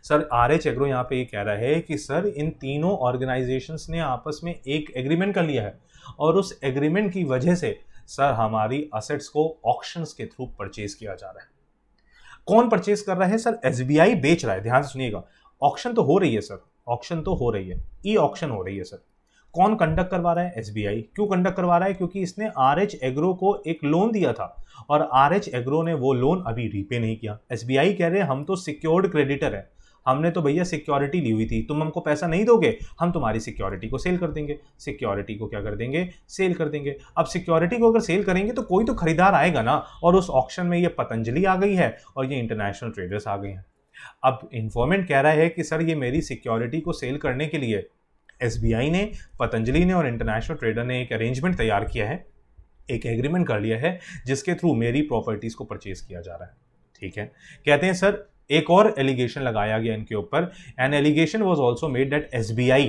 sir R H agro यहाँ पे ये कह रहा है कि sir इन तीनों organisations ने आपस में एक एग्रीमेंट कर लिया है और उस एग्रीमेंट की वजह से सर हमारी असेट्स को ऑप्शंस के थ्रू परचेज किया जा रहा है कौन परचेज कर रहा है सर एस बेच रहा है ध्यान से सुनिएगा ऑप्शन तो हो रही है सर ऑप्शन तो हो रही है ई ऑप्शन हो रही है सर कौन कंडक्ट करवा रहा है एस क्यों कंडक्ट करवा रहा है क्योंकि इसने आर एच एग्रो को एक लोन दिया था और आर एच एग्रो ने वो लोन अभी रीपे नहीं किया एस कह रहे हैं हम तो सिक्योर्ड क्रेडिटर है हमने तो भैया सिक्योरिटी ली हुई थी तुम हमको पैसा नहीं दोगे हम तुम्हारी सिक्योरिटी को सेल कर देंगे सिक्योरिटी को क्या कर देंगे सेल कर देंगे अब सिक्योरिटी को अगर सेल करेंगे तो कोई तो खरीदार आएगा ना और उस ऑप्शन में ये पतंजलि आ गई है और ये इंटरनेशनल ट्रेडर्स आ गए हैं अब इन्फॉर्मेंट कह रहा है कि सर ये मेरी सिक्योरिटी को सेल करने के लिए एस ने पतंजलि ने और इंटरनेशनल ट्रेडर ने एक अरेंजमेंट तैयार किया है एक एग्रीमेंट कर लिया है जिसके थ्रू मेरी प्रॉपर्टीज़ को परचेज किया जा रहा है ठीक है कहते हैं सर एक और एलिगेशन लगाया गया इनके ऊपर an allegation was also made that S B I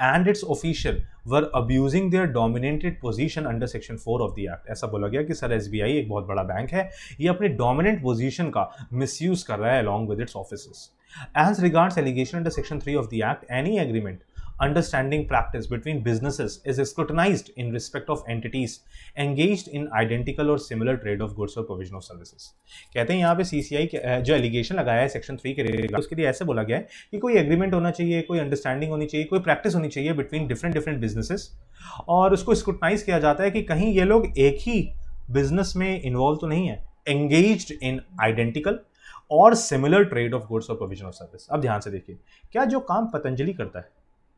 and its official were abusing their dominated position under section four of the act ऐसा बोला गया कि सर एस बी आई एक बहुत बड़ा बैंक है ये अपने डोमिनेंट पोजिशन का मिस यूज कर रहा है along with its office as regards allegation under section three of the act any agreement understanding practice between businesses is scrutinized in respect of entities engaged in identical और similar trade of goods or provision of services कहते हैं यहाँ पे CCI जो allegation लगाया है section three के regard उसके लिए ऐसे बोला गया है कि कोई एग्रीमेंट होना चाहिए कोई अंडरस्टैंडिंग होनी चाहिए कोई प्रैक्टिस होनी चाहिए बिटवीन डिफरेंट डिफरेंट बिजनेसेस और उसको स्क्रूटनाइज किया जाता है कि कहीं ये लोग एक ही बिजनेस में इन्वॉल्व तो नहीं है एंगेज इन आइडेंटिकल और सिमिलर ट्रेड ऑफ गुड्स और प्रोविजन ऑफ सर्विस अब ध्यान से देखिए क्या जो काम पतंजलि करता है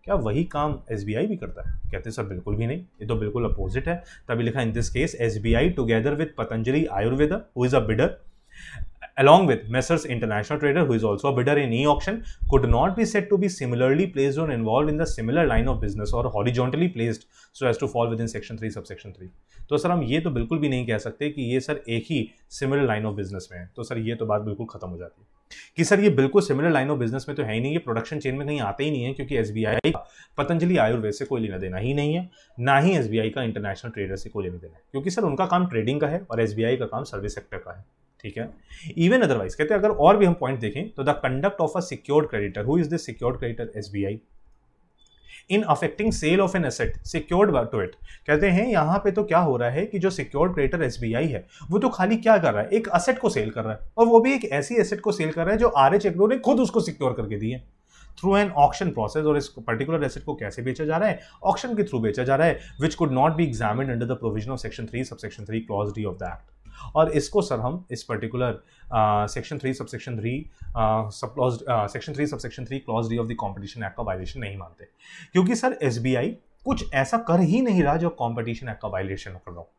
क्या वही काम एस भी करता है कहते सर बिल्कुल भी नहीं ये तो बिल्कुल अपोजिट है तभी लिखा in this case S B I together with Patanjali Ayurveda who is a bidder along with Messrs International Trader, who is also a bidder in e-auction, could not be said to be similarly placed or involved in the similar line of business or horizontally placed so as to fall within section 3 subsection 3. तो sir हम ये तो बिल्कुल भी नहीं कह सकते कि ये सर एक ही सिमिलर लाइन ऑफ बिजनेस में है तो सर ये तो बात बिल्कुल खत्म हो जाती है कि सर ये बिल्कुल सिमिलर लाइन ऑफ बिजनेस में तो है ही नहीं ये प्रोडक्शन चेन में कहीं आते ही नहीं है क्योंकि एस का पतंजलि आयुर्वेद से कोई लेना देना ही नहीं है ना ही एस का इंटरनेशनल ट्रेडर से कोई लेना देना है क्योंकि सर उनका काम ट्रेडिंग का है और एस का काम सर्विस सेक्टर का है ठीक है इवन अदरवाइज कहते हैं अगर और भी हम पॉइंट देखें तो the conduct of a secured creditor who is this secured creditor S in affecting sale of an asset secured to it कहते हैं यहां पे तो क्या हो रहा है कि जो सिक्योर्ड क्रेडिटर एस है वो तो खाली क्या कर रहा है एक असेट को सेल कर रहा है और वो भी एक ऐसी एसेट को सेल कर रहा है जो आर एच एग्रो ने खुद उसको सिक्योर करके दी है थ्रू एन ऑक्शन प्रोसेस और इस पर्टिकुलर एसेट को कैसे बेचा जा रहा है ऑक्शन के थ्रू बेचा जा रहा है which could not be examine under the provision of section three sub section three clause D of the act और इसको सर हम इस particular section three sub section three sub clause section three sub section three clause D of the competition act का violation नहीं मानते क्योंकि sir S कुछ ऐसा कर ही नहीं रहा जो कॉम्पिटिशन एक्ट का वायलेशन कर रहा हूँ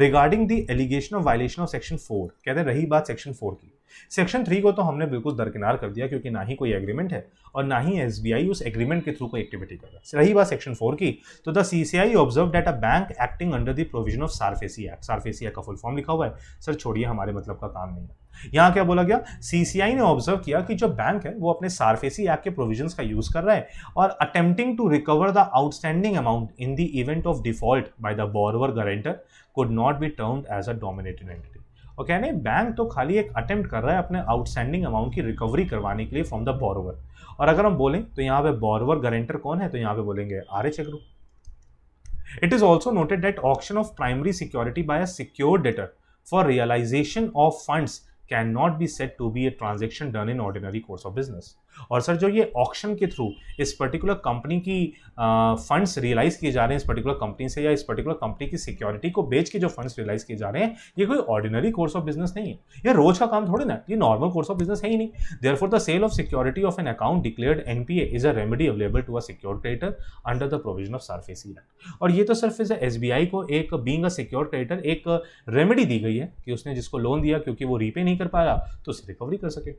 regarding the allegation of violation of section four कहते हैं रही बात सेक्शन फोर की सेक्शन थ्री को तो हमने बिल्कुल दरकिनार कर दिया क्योंकि ना ही कोई एग्रीमेंट है और ना ही एस उस एग्रीमेंट के थ्रू कोई एक्टिविटी कर रहा है रही बात सेक्शन फोर की तो the C C I observe that a bank acting under the provision of SARFAESI act SARFAESI का फुल फॉर्म लिखा हुआ है सर छोड़िए हमारे मतलब का काम नहीं है यहाँ क्या बोला गया सीसीआई ने ऑब्जर्व किया कि जो बैंक है वो अपने सार्फेसी एक्ट के प्रोविजंस का यूज कर रहा है और attempting to recover the outstanding amount in the event of default by the borrower guarantor could not be termed as a dominated entity और कहने बैंक तो खाली एक अटेम्प्ट कर रहा है अपने आउटस्टैंडिंग अमाउंट की रिकवरी करवाने के लिए फ्रॉम द बोरोवर और अगर हम बोलें तो यहाँ पे बोरोवर गारंटर कौन है तो यहाँ पे बोलेंगे R H group it is also noted that option of primary security by a secure debtor for realisation of funds can not be said to be a transaction done in ordinary course of business और sir जो ये auction के through इस particular company की funds realise किए जा रहे हैं इस पर्टिकुलर कंपनी से या इस पर्टिकुलर कंपनी की सिक्योरिटी को बेच के जो फंड्स रियलाइज़ किए जा रहे हैं ये कोई ऑर्डिनरी कोर्स ऑफ बिजनेस नहीं है ये रोज का काम थोड़ी ना ये नॉर्मल कोर्स ऑफ बिजनेस है ही नहीं therefore the sale of security of an account declared N is a remedy available to a secure creditor under the provision of SARFAESI act और ये तो सिर्फ इस एस बी आई को एक बींग अ सिक्योर क्रेडिटर एक remedy दी गई है कि उसने जिसको लोन दिया क्योंकि वो रीपे नहीं कर पाया तो उसे रिकवरी कर सके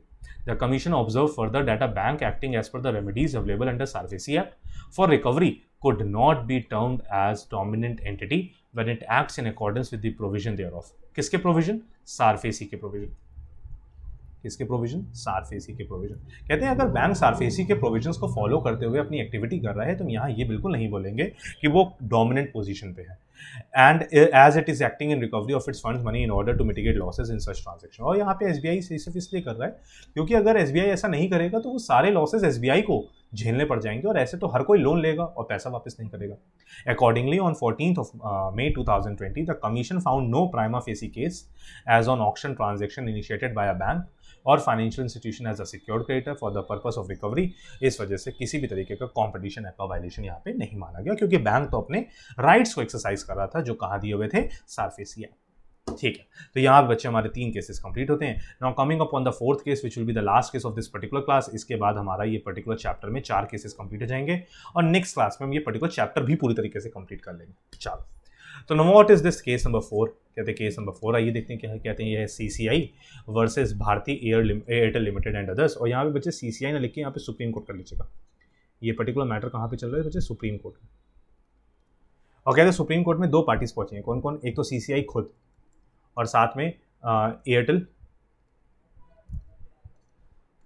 the commission observe further that a bank acting as per the remedies available under Sarvesi Act for recovery could not be termed as dominant entity when it acts in accordance with the provision thereof. Kiske provision? Sarfesi provision. किसके provision SARFAESI के provision कहते हैं अगर bank SARFAESI के provision को follow करते हुए अपनी एक्टिविटी कर रहा है तो यहाँ ये बिल्कुल नहीं बोलेंगे कि वो डोमिनेंट पोजिशन पे है and as it is acting in recovery of its fund money in order to mitigate losses in such transaction और यहाँ पे एस बी आई सिर्फ इसलिए कर रहा है क्योंकि अगर एस बी आई ऐसा नहीं करेगा तो वो सारे लॉसेज एस बी आई को झेलने पड़ जाएंगे और ऐसे तो हर कोई लोन लेगा और पैसा वापस नहीं करेगा accordingly on fourteen of May two thousand twenty the commission found no prima facie case as on auction transaction initiated by a bank और financial institution as a secured creditor for the purpose of recovery इस वजह से किसी भी तरीके का competition act का violation यहाँ पे नहीं माना गया क्योंकि बैंक तो अपने राइट्स को एक्सरसाइज कर रहा था जो कहाँ दिए हुए थे सार्फेसिया ठीक है तो यहाँ पर बच्चे हमारे तीन केसेस कंप्लीट होते हैं now coming up on the fourth case which will be the last case of this particular class इसके बाद हमारा ये पर्टिकुलर चैप्टर में चार केसेस कंप्लीट हो जाएंगे और नेक्स्ट क्लास में हम ये पर्टिकुलर चैप्टर भी पूरी तरीके से कंप्लीट कर लेंगे चलो तो know what is this case number four कहते हैं केस नंबर फोर आइए देखते हैं क्या कहते हैं यह है C C I versus Bharatiya air Airtel limited and others और यहाँ पे बच्चे सी सी आई ने लिख के यहाँ पे सुप्रीम कोर्ट कर लीजिएगा ये पर्टिकुलर मैटर कहाँ पे चल रहा है बच्चे सुप्रीम कोर्ट में और कहते हैं सुप्रीम कोर्ट में दो पार्टीज पहुंचे हैं कौन कौन एक तो सी सी आई खुद और साथ में एयरटेल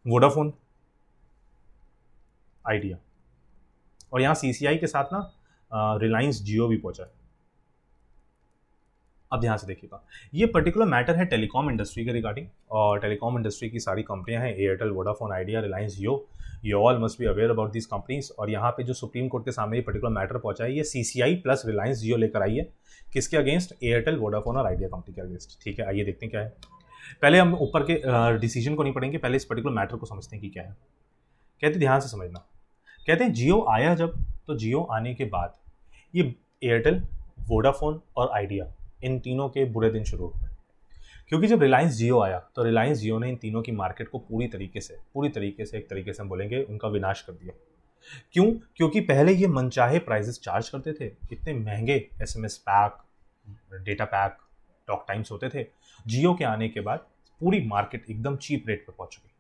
वोडाफोन आइडिया और यहाँ सी सी आई के साथ ना रिलायंस जियो भी पहुँचा है अब ध्यान से देखिएगा ये पर्टिकुलर मैटर है टेलीकॉम इंडस्ट्री के रिगार्डिंग और टेलीकॉम इंडस्ट्री की सारी कंपनियां हैं Airtel Vodafone Idea Reliance Jio you all must be aware about this companies और यहाँ पे जो सुप्रीम कोर्ट के सामने ये पर्टिकुलर मैटर पहुंचा है ये सी सी आई प्लस रिलायंस जियो लेकर आई है किसके अगेंस्ट एयरटेल वोडाफोन और आइडिया कंपनी के अगेंस्ट ठीक है आइए देखते हैं क्या है पहले हम ऊपर के डिसीजन को नहीं पढ़ेंगे पहले इस पर्टिकुलर मैटर को समझते हैं कि क्या है कहते हैं ध्यान से समझना कहते हैं जियो आया जब तो जियो आने के बाद ये एयरटेल वोडाफोन और आइडिया इन तीनों के बुरे दिन शुरू हो गए क्योंकि जब रिलायंस जियो आया तो रिलायंस जियो ने इन तीनों की मार्केट को पूरी तरीके से पूरी तरीके से एक तरीके से हम बोलेंगे उनका विनाश कर दिया क्यों क्योंकि पहले ये मनचाहे प्राइजेस चार्ज करते थे इतने महंगे S M S pack data pack talk times होते थे जियो के आने के बाद पूरी मार्केट एकदम चीप रेट पर पहुंच गई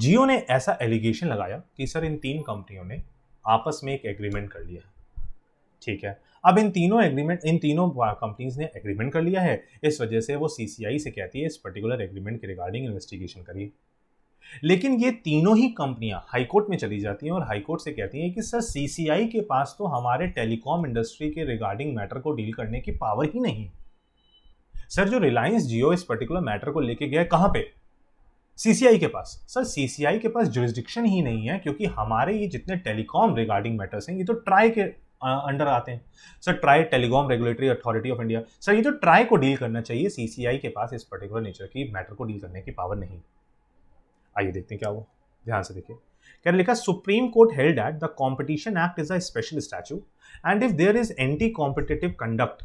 जियो ने ऐसा एलिगेशन लगाया कि सर इन तीन कंपनियों ने आपस में एक एग्रीमेंट कर लिया ठीक है अब इन तीनों एग्रीमेंट इन तीनों कंपनीज ने एग्रीमेंट कर लिया है इस वजह से वो सीसीआई से कहती है इस पर्टिकुलर एग्रीमेंट के रिगार्डिंग इन्वेस्टिगेशन करिए लेकिन ये तीनों ही कंपनियां हाईकोर्ट में चली जाती हैं और हाईकोर्ट से कहती हैं कि सर सीसीआई के पास तो हमारे टेलीकॉम इंडस्ट्री के रिगार्डिंग मैटर को डील करने की पावर ही नहीं सर जो रिलायंस जियो इस पर्टिकुलर मैटर को लेके गया कहाँ पे सीसीआई के पास सर सीसीआई के पास जुरिस्डिक्शन ही नहीं है क्योंकि हमारे ये जितने टेलीकॉम रिगार्डिंग मैटर्स हैं ये तो ट्राई के अंडर आते हैं sir TRAI telecom regulatory authority of India sir ये जो ट्राई को डील करना चाहिए सीसीआई के पास इस पर्टिकुलर नेचर की मैटर को डील करने की पावर नहीं आइए देखते हैं क्या हुआ ध्यान से देखिए क्या लिखा supreme court held at the competition act is a special statute and if there is anti competitive conduct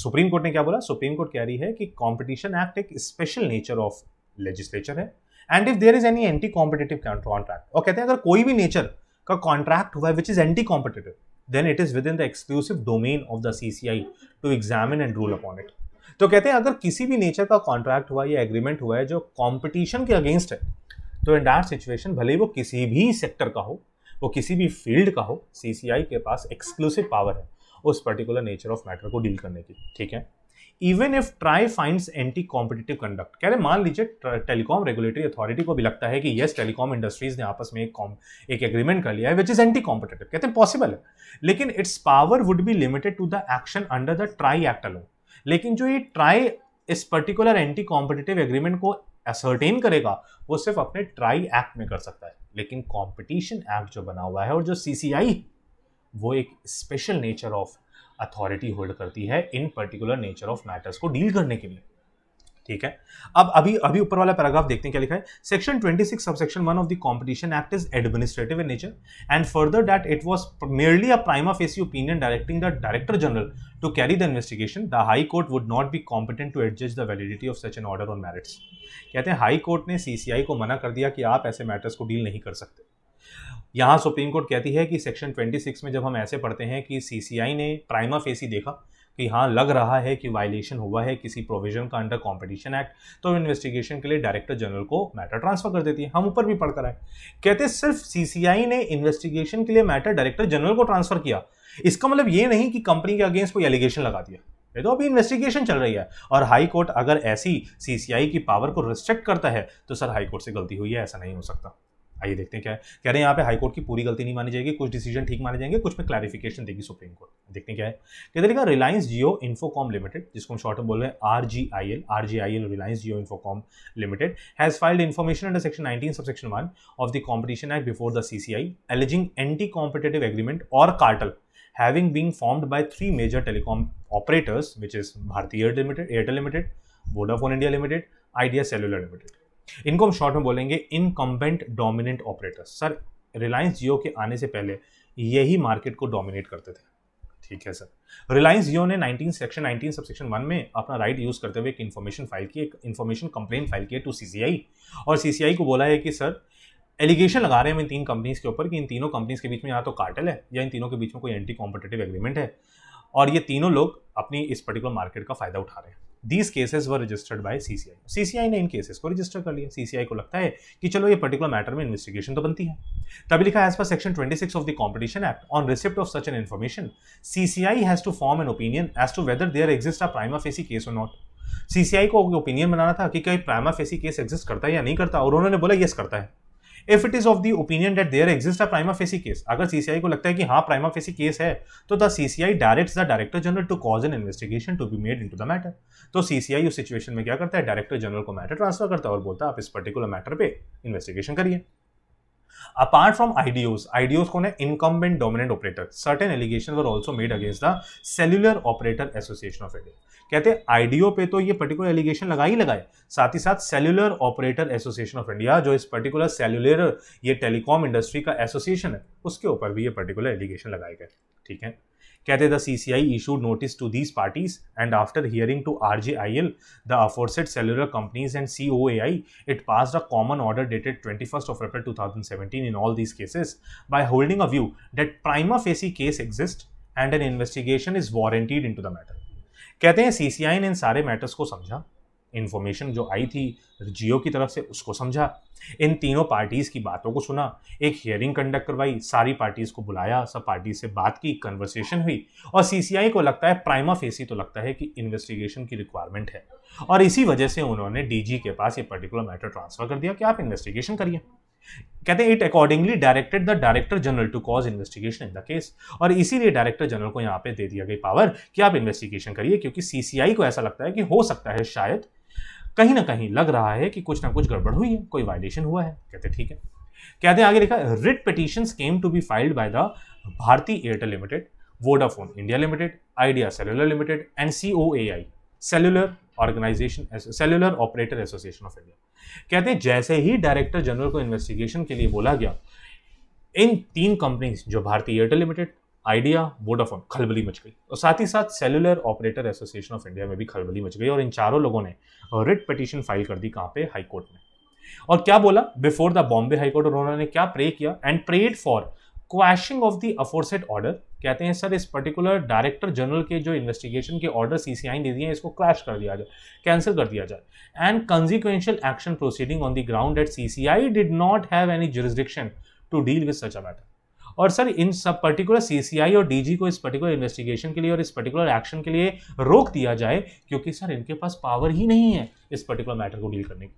supreme court ने क्या बोला सुप्रीम कोर्ट कह रही है कि कॉम्पिटिशन एक्ट एक स्पेशल नेचर ऑफ लेजिस्लेचर है and if there is any anti competitive contract और कहते हैं अगर कोई भी नेचर का कॉन्ट्रैक्ट हुआ है which is anti competitive then it is within the exclusive domain of the C C I to examine and rule upon it तो कहते हैं अगर किसी भी नेचर का कॉन्ट्रैक्ट हुआ या एग्रीमेंट हुआ है जो कॉम्पिटिशन के अगेंस्ट है तो इन डैट सिचुएशन भले ही वो किसी भी सेक्टर का हो वो किसी भी फील्ड का हो सी सी आई के पास एक्सक्लूसिव पावर है उस पर्टिकुलर नेचर ऑफ मैटर को डील करने की ठीक है even if TRAI find anti competitive conduct कह रहे मान लीजिए टेलीकॉम रेगुलेटरी अथॉरिटी को भी लगता है कि येस टेलीकॉम इंडस्ट्रीज ने आपस में एक एग्रीमेंट कर लिया है विच इज एंटी कॉम्पिटेटिव कहते हैं पॉसिबल है लेकिन its power would be limited to the action under the TRAI act alone लेकिन जो ये ट्राई इस पर्टिकुलर एंटी कॉम्पिटेटिव एग्रीमेंट को असरटेन करेगा वो सिर्फ अपने ट्राई एक्ट में कर सकता है लेकिन कॉम्पिटिशन एक्ट जो बना हुआ है और जो सी वो एक special nature of authority hold करती है इन पर्टिकुलर नेचर ऑफ मैटर्स को डील करने के लिए ठीक है अब अभी अभी ऊपर वाला पैराग्राफ देखते हैं क्या लिखा है section 26 subsection one of the competition act is administrative in nature and further that it was merely a prima facie opinion directing the director general to carry the investigation the high court would not be competent to adjust the validity of such an order on merits कहते हैं high court ने CCI को मना कर दिया कि आप ऐसे मैटर्स को डील नहीं कर सकते यहाँ सुप्रीम कोर्ट कहती है कि सेक्शन 26 में जब हम ऐसे पढ़ते हैं कि सीसीआई ने प्राइमा फेसी देखा कि हाँ लग रहा है कि वायलेशन हुआ है किसी प्रोविजन का अंडर कॉम्पिटिशन एक्ट तो इन्वेस्टिगेशन के लिए डायरेक्टर जनरल को मैटर ट्रांसफर कर देती है हम ऊपर भी पढ़कर आए कहते सिर्फ सीसीआई ने इन्वेस्टिगेशन के लिए मैटर डायरेक्टर जनरल को ट्रांसफर किया इसका मतलब ये नहीं कि कंपनी के अगेंस्ट कोई एलिगेशन लगा दिया ये तो अभी इन्वेस्टिगेशन चल रही है और हाई कोर्ट अगर ऐसी सीसीआई की पावर को रिस्ट्रिक्ट करता है तो सर हाई कोर्ट से गलती हुई है ऐसा नहीं हो सकता आइए देखते हैं क्या है कह रहे हैं यहाँ पे हाईकोर्ट की पूरी गलती नहीं मानी जाएगी कुछ डिसीजन ठीक माने जाएंगे कुछ में क्लैरिफिकेशन देगी सुप्रीम कोर्ट देखते हैं क्या है कहते देखा रिलायंस जियो इन्फोकॉम लिमिटेड जिसको हम शॉर्ट में बोल रहे हैं R G I L R G I L Reliance Jio Infocom limited has filed information under section nineteen sub section one of the competition act before the C C I alleging anti competitive agreement और cartel having been formed by three major telecom operators which is Bharatiya Airtel limited Airtel India limited Idea Limited, limited इनको हम short में बोलेंगे incumbent dominant operators sir Reliance जियो के आने से पहले यही मार्केट को डोमिनेट करते थे ठीक है सर रिलायंस जियो ने 19 सेक्शन 19 सब सेक्शन वन में अपना राइट यूज़ करते हुए एक इन्फॉर्मेशन फाइल की एक इन्फॉर्मेशन कंप्लेन फाइल की है टू सीसीआई और सीसीआई को बोला है कि सर एलिगेशन लगा रहे हैं इन तीन कंपनीज़ के ऊपर कि इन तीनों कंपनीज़ के बीच में या तो कार्टल है या इन तीनों के बीच में कोई एंटी कॉम्पिटेटिव एग्रीमेंट है और ये तीनों लोग अपनी इस पर्टिकुलर मार्केट का फ़ायदा उठा रहे हैं these cases were registered by C I ने इन केसेस को रजिस्टर कर लिया सीसीआई को लगता है कि चलो ये पर्टिकुलर मैटर में इन्वेस्टिगेशन तो बनती है तभी लिखा as per section six of the competition act on receipt of such an information CCI has to form an opinion as to whether there exist a prima facie case or not CCI को opinion बनाना था कि कोई prima facie case exist करता है या नहीं करता और उन्होंने बोला येस करता है if it is of the opinion that there exist a prima facie case अगर सीसीआई को लगता है कि हाँ प्राइमा फेसी केस है तो the CCI direct the director general to cause an investigation to be made into the matter तो CCI उस सिचुएशन में क्या करता है डायरेक्टर जनरल को मैटर ट्रांसफर करता है और बोलता है आप इस पर्टिकुलर मैटर पे इन्वेस्टिगेशन करिए अपार्ट फ्रॉम IDOs, IDOs कौन है incumbent dominant operator certain allegation were also made against the Cellular operator association of India कहते हैं आईडीओ पे तो ये पर्टिकुलर एलिगेशन लगा ही लगाए साथ ही साथ cellular operator association of India जो इस पर्टिकुलर सेल्युलर ये टेलीकॉम इंडस्ट्री का एसोसिएशन है उसके ऊपर भी ये पर्टिकुलर एलिगेशन लगाए गए ठीक है कहते the C C I issued notice to these parties and after hearing to R J I L the aforesaid cellular companies and C O A I it pass the common order dated twenty first of April two thousand seventeen in all these cases by holding a view that prima facie case exist and an investigation is warranted into the matter कहते हैं CCI ने इन सारे matters को समझा information जो आई थी जियो की तरफ से उसको समझा इन तीनों पार्टीज़ की बातों को सुना एक हियरिंग कंडक्ट करवाई सारी पार्टीज़ को बुलाया सब पार्टी से बात की कन्वर्सेशन हुई और सीसीआई को लगता है प्राइमा फेसी तो लगता है कि इन्वेस्टिगेशन की रिक्वायरमेंट है और इसी वजह से उन्होंने डीजी के पास ये पर्टिकुलर मैटर ट्रांसफ़र कर दिया कि आप इन्वेस्टिगेशन करिए कहते हैं it accordingly directed the director general to cause investigation in the case और इसीलिए डायरेक्टर जनरल को यहाँ पे दे दिया गई पावर कि आप इन्वेस्टिगेशन करिए क्योंकि सीसीआई को ऐसा लगता है कि हो सकता है शायद कहीं ना कहीं लग रहा है कि कुछ ना कुछ गड़बड़ हुई है कोई वायलेशन हुआ है कहते ठीक है कहते हैं आगे लिखा writ petition came to be filed by the Bharti Airtel limited Vodafone India limited Idea cellular limited and C O A I cellular organisation cellular operator association of India कहते हैं जैसे ही डायरेक्टर जनरल को इन्वेस्टिगेशन के लिए बोला गया इन तीन कंपनीज जो Bharatiya Airtel limited Idea Vodafone खलबली मच गई और साथ ही साथ cellular operator association of India में भी खलबली मच गई और इन चारों लोगों ने रिट पिटिशन फाइल कर दी कहाँ पे हाईकोर्ट में और क्या बोला बिफोर द बॉम्बे हाईकोर्ट और उन्होंने क्या प्रे किया and prayed for quashing of the aforesaid order कहते हैं सर इस पर्टिकुलर डायरेक्टर जनरल के जो इन्वेस्टिगेशन के ऑर्डर सी सी आई ने दिए हैं इसको क्लैश कर दिया जाए कैंसिल कर दिया जाए and consequential action proceeding on the ground at I did not have any jurisdiction to deal with such a matter और सर इन सब पर्टिकुलर सी सी आई और डीजी को इस पर्टिकुलर इन्वेस्टिगेशन के लिए और इस पर्टिकुलर एक्शन के लिए रोक दिया जाए क्योंकि सर इनके पास पावर ही नहीं है इस पर्टिकुलर मैटर को डील करने की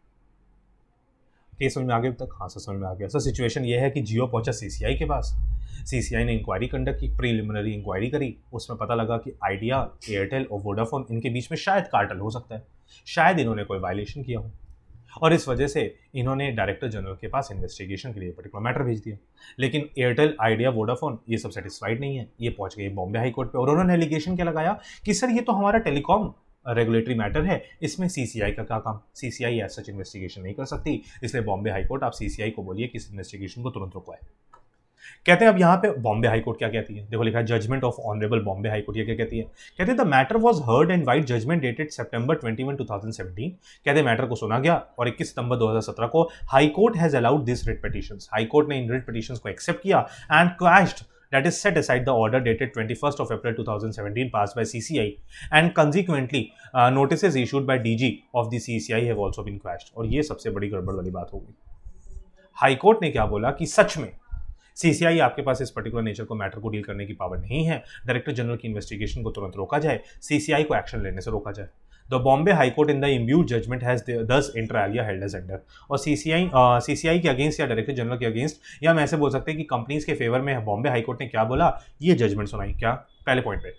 कि ये समझ में आ गया तक हाँ सर समझ में आ गया सर सिचुएशन ये है कि जियो पहुंचा सीसीआई के पास सीसीआई ने इंक्वायरी कंडक्ट की प्रीलिमिनरी इंक्वायरी करी उसमें पता लगा कि आइडिया एयरटेल और वोडाफोन इनके बीच में शायद कार्टल हो सकता है शायद इन्होंने कोई वायलेशन किया हो और इस वजह से इन्होंने डायरेक्टर जनरल के पास इन्वेस्टिगेशन के लिए पर्टिकुलर मैटर भेज दिया लेकिन एयरटेल आइडिया वोडाफोन ये सब सेटिस्फाइड नहीं है ये पहुंच गए बॉम्बे हाईकोर्ट पे और उन्होंने एलिगेशन क्या लगाया कि सर ये तो हमारा टेलीकॉम रेगुलेटरी मैटर है इसमें सीसीआई का क्या काम सीसीआई एज सच इन्वेस्टिगेशन नहीं कर सकती इसलिए बॉम्बे हाईकोर्ट आप सीसीआई को बोलिए कि इस इन्वेस्टिगेशन को तुरंत रुकवाए कहते हैं अब यहाँ पे बॉम्बे हाईकोर्ट क्या कहती है देखो लिखा है judgment of honourable Bombay high court ये क्या कहती है कहते हैं the matter was heard and vide judgment dated two thousand seventeen कहते मैटर को सुना गया और इक्कीस सितंबर सत्रह को high court has allowed this writ petition high court ने इन रिट पटिशन को एक्सेप्ट किया and question that is set aside the order dated 21st of April 2017 passed by CCI and consequently uh, notices issued by DG of the CCI have also been quashed और ये सबसे बड़ी गड़बड़ वाली बात होगी हाई कोर्ट ने क्या बोला कि सच में सीसीआई आपके पास इस पर्टिकुलर नेचर को मैटर को डील करने की पावर नहीं है डायरेक्टर जनरल की इन्वेस्टिगेशन को तुरंत रोका जाए सीसीआई को एक्शन लेने से रोका जाए हाईकोर्ट इन द इम्यूट judgment has thus inter alia held as under और सी सी आई सी सी आई के अगेंस्ट या डायरेक्टर जनरल के अगेंस्ट या हम ऐसे बोल सकते हैं कि कंपनीज के फेवर में बॉम्बे हाईकोर्ट ने क्या बोला ये जजमेंट सुनाई क्या पहले पॉइंट पे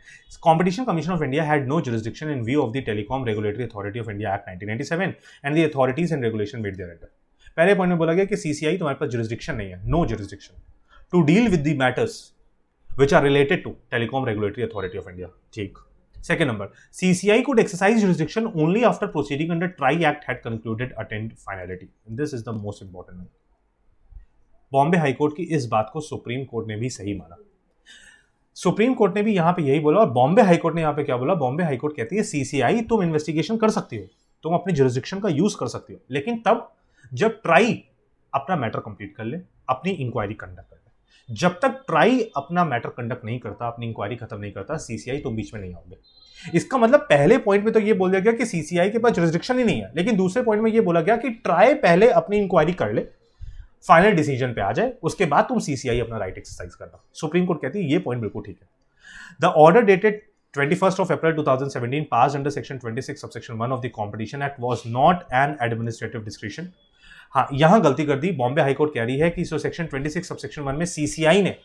competition commission of India had no jurisdiction in view of the telecom regulatory authority of India act 1997 and the authorities and regulation made thereunder पहले पॉइंट में बोला गया कि सीसीआई तुम्हारे पास जुरिस्डिक्शन नहीं है no jurisdiction to deal with the matters which are related to telecom regulatory authority of India ठीक second number CCI could exercise jurisdiction only after proceeding under TRI Act had concluded attained finality. And this is the most important one. Bombay high court की इस बात को supreme court ने भी सही माना supreme court ने भी यहां पे यही बोला और बॉम्बे हाईकोर्ट ने यहां पे क्या बोला बॉम्बे हाईकोर्ट कहती है सीसीआई तुम इन्वेस्टिगेशन कर सकती हो तुम अपने जुरिस्डिक्शन का यूज कर सकती हो लेकिन तब जब ट्राई अपना मैटर कंप्लीट कर ले अपनी इंक्वायरी कंडक्ट कर ले जब तक ट्राई अपना मैटर कंडक्ट नहीं करता अपनी इंक्वायरी खत्म नहीं करता सीसीआई तुम बीच में नहीं आओगे इसका मतलब पहले पॉइंट में तो ये बोल दिया गया कि सीसीआई के पास जुरिस्डिक्शन ही नहीं है लेकिन दूसरे पॉइंट में ये बोला गया कि ट्राई पहले अपनी इंक्वायरी कर ले फाइनल डिसीजन पे आ जाए उसके बाद तुम सीसीआई अपना राइट एक्सरसाइज करना सुप्रीम कोर्ट कहती है ये पॉइंट बिल्कुल ठीक है the order dated twenty first of April 21st of April 2017 passed under section 26 subsection one of the competition act was not an administrative description हाँ यहाँ गलती कर दी बॉम्बे हाईकोर्ट कह रही है कि इस सेक्शन 26 सबसेक्शन वन में सीसीआई ने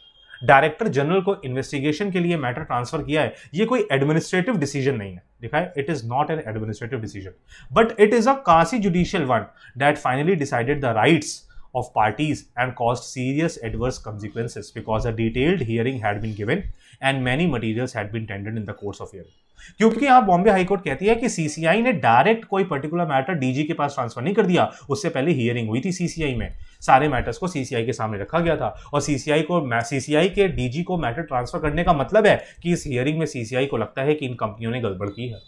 डायरेक्टर जनरल को इन्वेस्टिगेशन के लिए मैटर ट्रांसफर किया है ये कोई एडमिनिस्ट्रेटिव डिसीजन नहीं है देखा है it is not an administrative decision but it is a quasi judicial one that finally decided the rights of parties and cost serious adverse consequences because a detailed hearing had been given and many materials had been tendered in the course of hearing क्योंकि यहाँ Bombay high court कहती है कि CCI ने direct कोई particular matter DG के पास transfer नहीं कर दिया उससे पहले हियरिंग हुई थी सीसीआई में सारे मैटर्स को सीसीआई के सामने रखा गया था और सीसीआई को सीसीआई के डीजी को मैटर ट्रांसफर करने का मतलब है कि इस हियरिंग में सीसीआई को लगता है कि इन कंपनियों ने गड़बड़ की है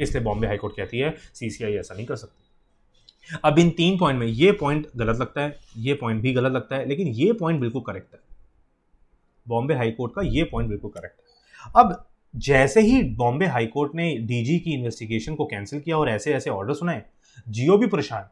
इसलिए बॉम्बे हाईकोर्ट कहती है सीसीआई ऐसा नहीं कर सकती अब इन तीन पॉइंट में ये पॉइंट गलत लगता है ये पॉइंट भी गलत लगता है लेकिन ये पॉइंट बिल्कुल करेक्ट है बॉम्बे हाईकोर्ट का ये पॉइंट बिल्कुल करेक्ट है अब जैसे ही बॉम्बे हाईकोर्ट ने डीजी की इन्वेस्टिगेशन को कैंसिल किया और ऐसे ऐसे ऑर्डर सुनाए जियो भी परेशान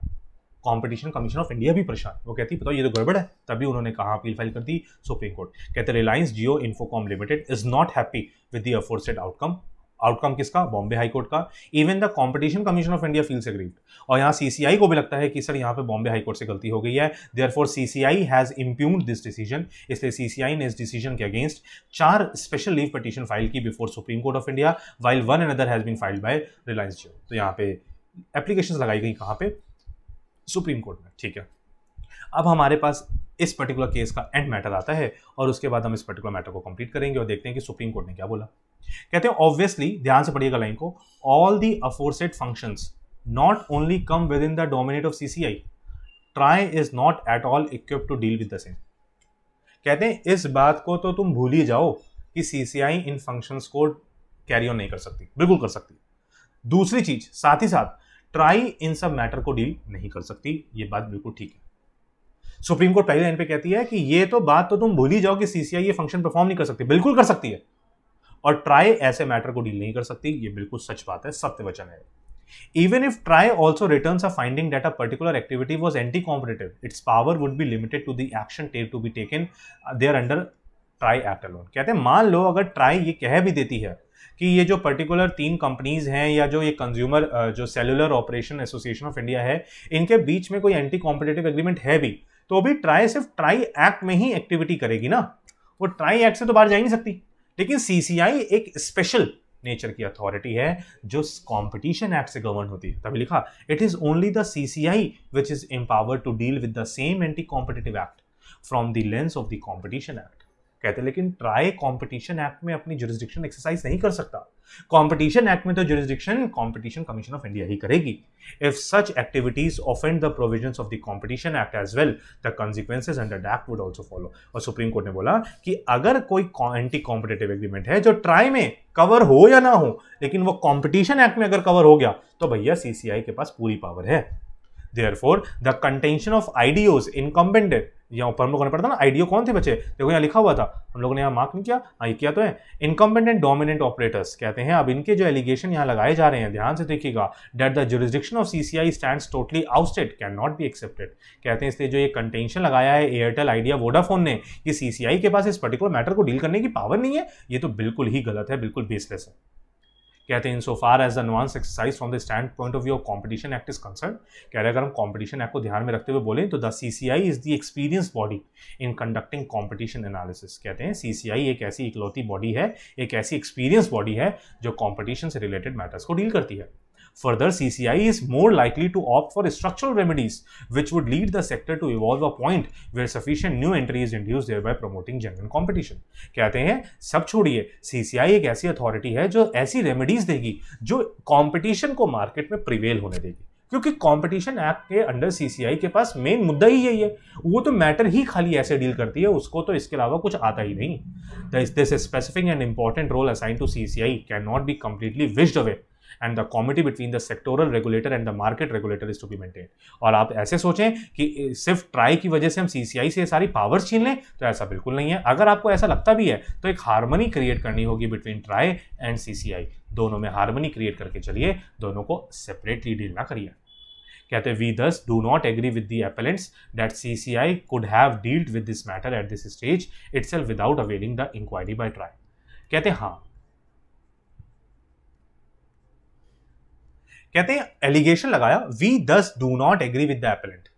कॉम्पिटिशन कमीशन ऑफ इंडिया भी परेशान वो कहती बताओ ये तो गड़बड़ है तभी उन्होंने कहा अपील फाइल कर दी सुप्रीम कोर्ट कहते Reliance Jio Infocom limited is not happy with the aforesaid outcome outcome किसका बॉम्बे हाईकोर्ट का even the competition commission of India feels aggrieved और यहाँ सीसीआई को भी लगता है कि सर यहाँ पे बॉम्बे हाईकोर्ट से गलती हो गई है therefore CCI has impugned this decision इसलिए सीसीआई ने इस डिसीजन के अगेंस्ट चार स्पेशल लीव पटिशन फाइल की before supreme court of India while one and other has been filed by Reliance Jio तो यहाँ पे एप्लीकेशन लगाई गई कहाँ पे सुप्रीम कोर्ट में ठीक है अब हमारे पास इस पर्टिकुलर केस का एंड मैटर आता है और उसके बाद हम इस पर्टिकुलर मैटर को कंप्लीट करेंगे और देखते हैं कि सुप्रीम कोर्ट ने क्या बोला कहते हैं ऑब्वियसली ध्यान से पढ़िएगा लाइन को all the aforesaid functions not only come within the domain of CCI TRAI is not at all equip to deal with the same कहते हैं इस बात को तो तुम भूल ही जाओ कि सीसीआई इन फंक्शंस को कैरी ऑन नहीं कर सकती बिल्कुल कर सकती दूसरी चीज साथ ही साथ ट्राई इन सब मैटर को डील नहीं कर सकती ये बात बिल्कुल ठीक है सुप्रीम कोर्ट पहली लाइन पे कहती है कि ये तो बात तो तुम भूल ही जाओ कि सीसीआई ये फंक्शन परफॉर्म नहीं कर सकती बिल्कुल कर सकती है और ट्राई ऐसे मैटर को डील नहीं कर सकती ये बिल्कुल सच बात है सत्य वचन है even if TRAI also return a finding that a particular activity was anti competitive its power would be limited to to action take to be taken there under TRAI act alone कहते हैं मान लो अगर try ये कह भी देती है कि ये जो पर्टिकुलर तीन कंपनीज हैं या जो ये कंज्यूमर uh, जो cellular operation association of India है इनके बीच में कोई एंटी कॉम्पिटेटिव एग्रीमेंट है भी तो अभी ट्राई सिर्फ ट्राई एक्ट में ही एक्टिविटी करेगी ना वो ट्राई एक्ट से तो बाहर जा ही नहीं सकती लेकिन सीसीआई एक स्पेशल नेचर की अथॉरिटी है जो कॉम्पिटिशन एक्ट से गवर्न होती है तभी लिखा it is only the CCI which is empowered to deal with the same anti competitive act from the lens of the competition act कहते हैं लेकिन ट्राई कॉम्पिटिशन एक्ट में अपनी जुरिस्डिक्शन एक्सरसाइज नहीं कर सकता कॉम्पिटिशन एक्ट में तो jurisdiction competition commission of India ही करेगी if such activities offend the provision of the competition act as well the consequences under the act would also follow और सुप्रीम कोर्ट ने बोला कि अगर कोई एंटी कॉम्पिटेटिव एग्रीमेंट है जो ट्राई में कवर हो या ना हो लेकिन वो कॉम्पिटिशन एक्ट में अगर कवर हो गया तो भैया सीसीआई के पास पूरी पावर है therefore the contention of ideas इनकम्बेंडेड यहाँ ऊपर हम लोग पढ़ा पड़ता ना आइडियो कौन थे बच्चे देखो यहाँ लिखा हुआ था हम लोगों ने यहाँ मार्क नहीं किया हाँ ये किया तो है इनकम्पेंडेंट डोमिनेंट ऑपरेटर्स कहते हैं अब इनके जो एलिगेशन यहाँ लगाए जा रहे हैं ध्यान से देखिएगा that the jurisdiction of C C I stand totally ousted can not be accepted कहते हैं इसलिए जो ये कंटेंशन लगाया है एयरटेल आइडिया वोडाफोन ने कि सी के पास इस पर्टिकुलर मैटर को डील करने की पावर नहीं है ये तो बिल्कुल ही गलत है बिल्कुल बेसलेस है कहते हैं in so far as advance exercise from the stand point of view competition act is concern कह रहे अगर हम कॉम्पिटिशन एक्ट को ध्यान में रखते हुए बोलें तो the C C I is the experience body in conducting competition analysis कहते हैं सी सी आई एक ऐसी इकलौती बॉडी है एक ऐसी एक्सपीरियंस बॉडी है जो कॉम्पिटिशन से रिलेटेड मैटर्स को डील करती है Further, CCI is more likely to opt for structural remedies, which would lead the sector to evolve a point where sufficient new entry is induced, thereby promoting genuine competition. kehte hain sab chhodiye cci ek aisi authority hai jo aisi remedies degi jo competition ko market mein prevail hone degi क्योंकि competition act के under CCI के पास main मुद्दा ही यही है वो तो matter ही खाली ऐसे डील करती है उसको तो इसके अलावा कुछ आता ही नहीं this specific and important role assign to CCI can not be completely wished away and the comity between the sectoral regulator and the market regulator is to be maintain और आप ऐसे सोचें कि सिर्फ ट्राई की वजह से हम सीसीआई से सारी पावर्स छीन लें तो ऐसा बिल्कुल नहीं है अगर आपको ऐसा लगता भी है तो एक हारमोनी क्रिएट करनी होगी बिटवीन ट्राई एंड सीसीआई दोनों में हारमोनी क्रिएट करके चलिए दोनों को सेपरेटली डील ना करिए कहते we thus do not agree with the appellants that C C I could have dealt with this matter at this stage itself without availing the inquiry by TRAI कहते हाँ कहते हैं allegation लगाया we thus do not agree with the appellant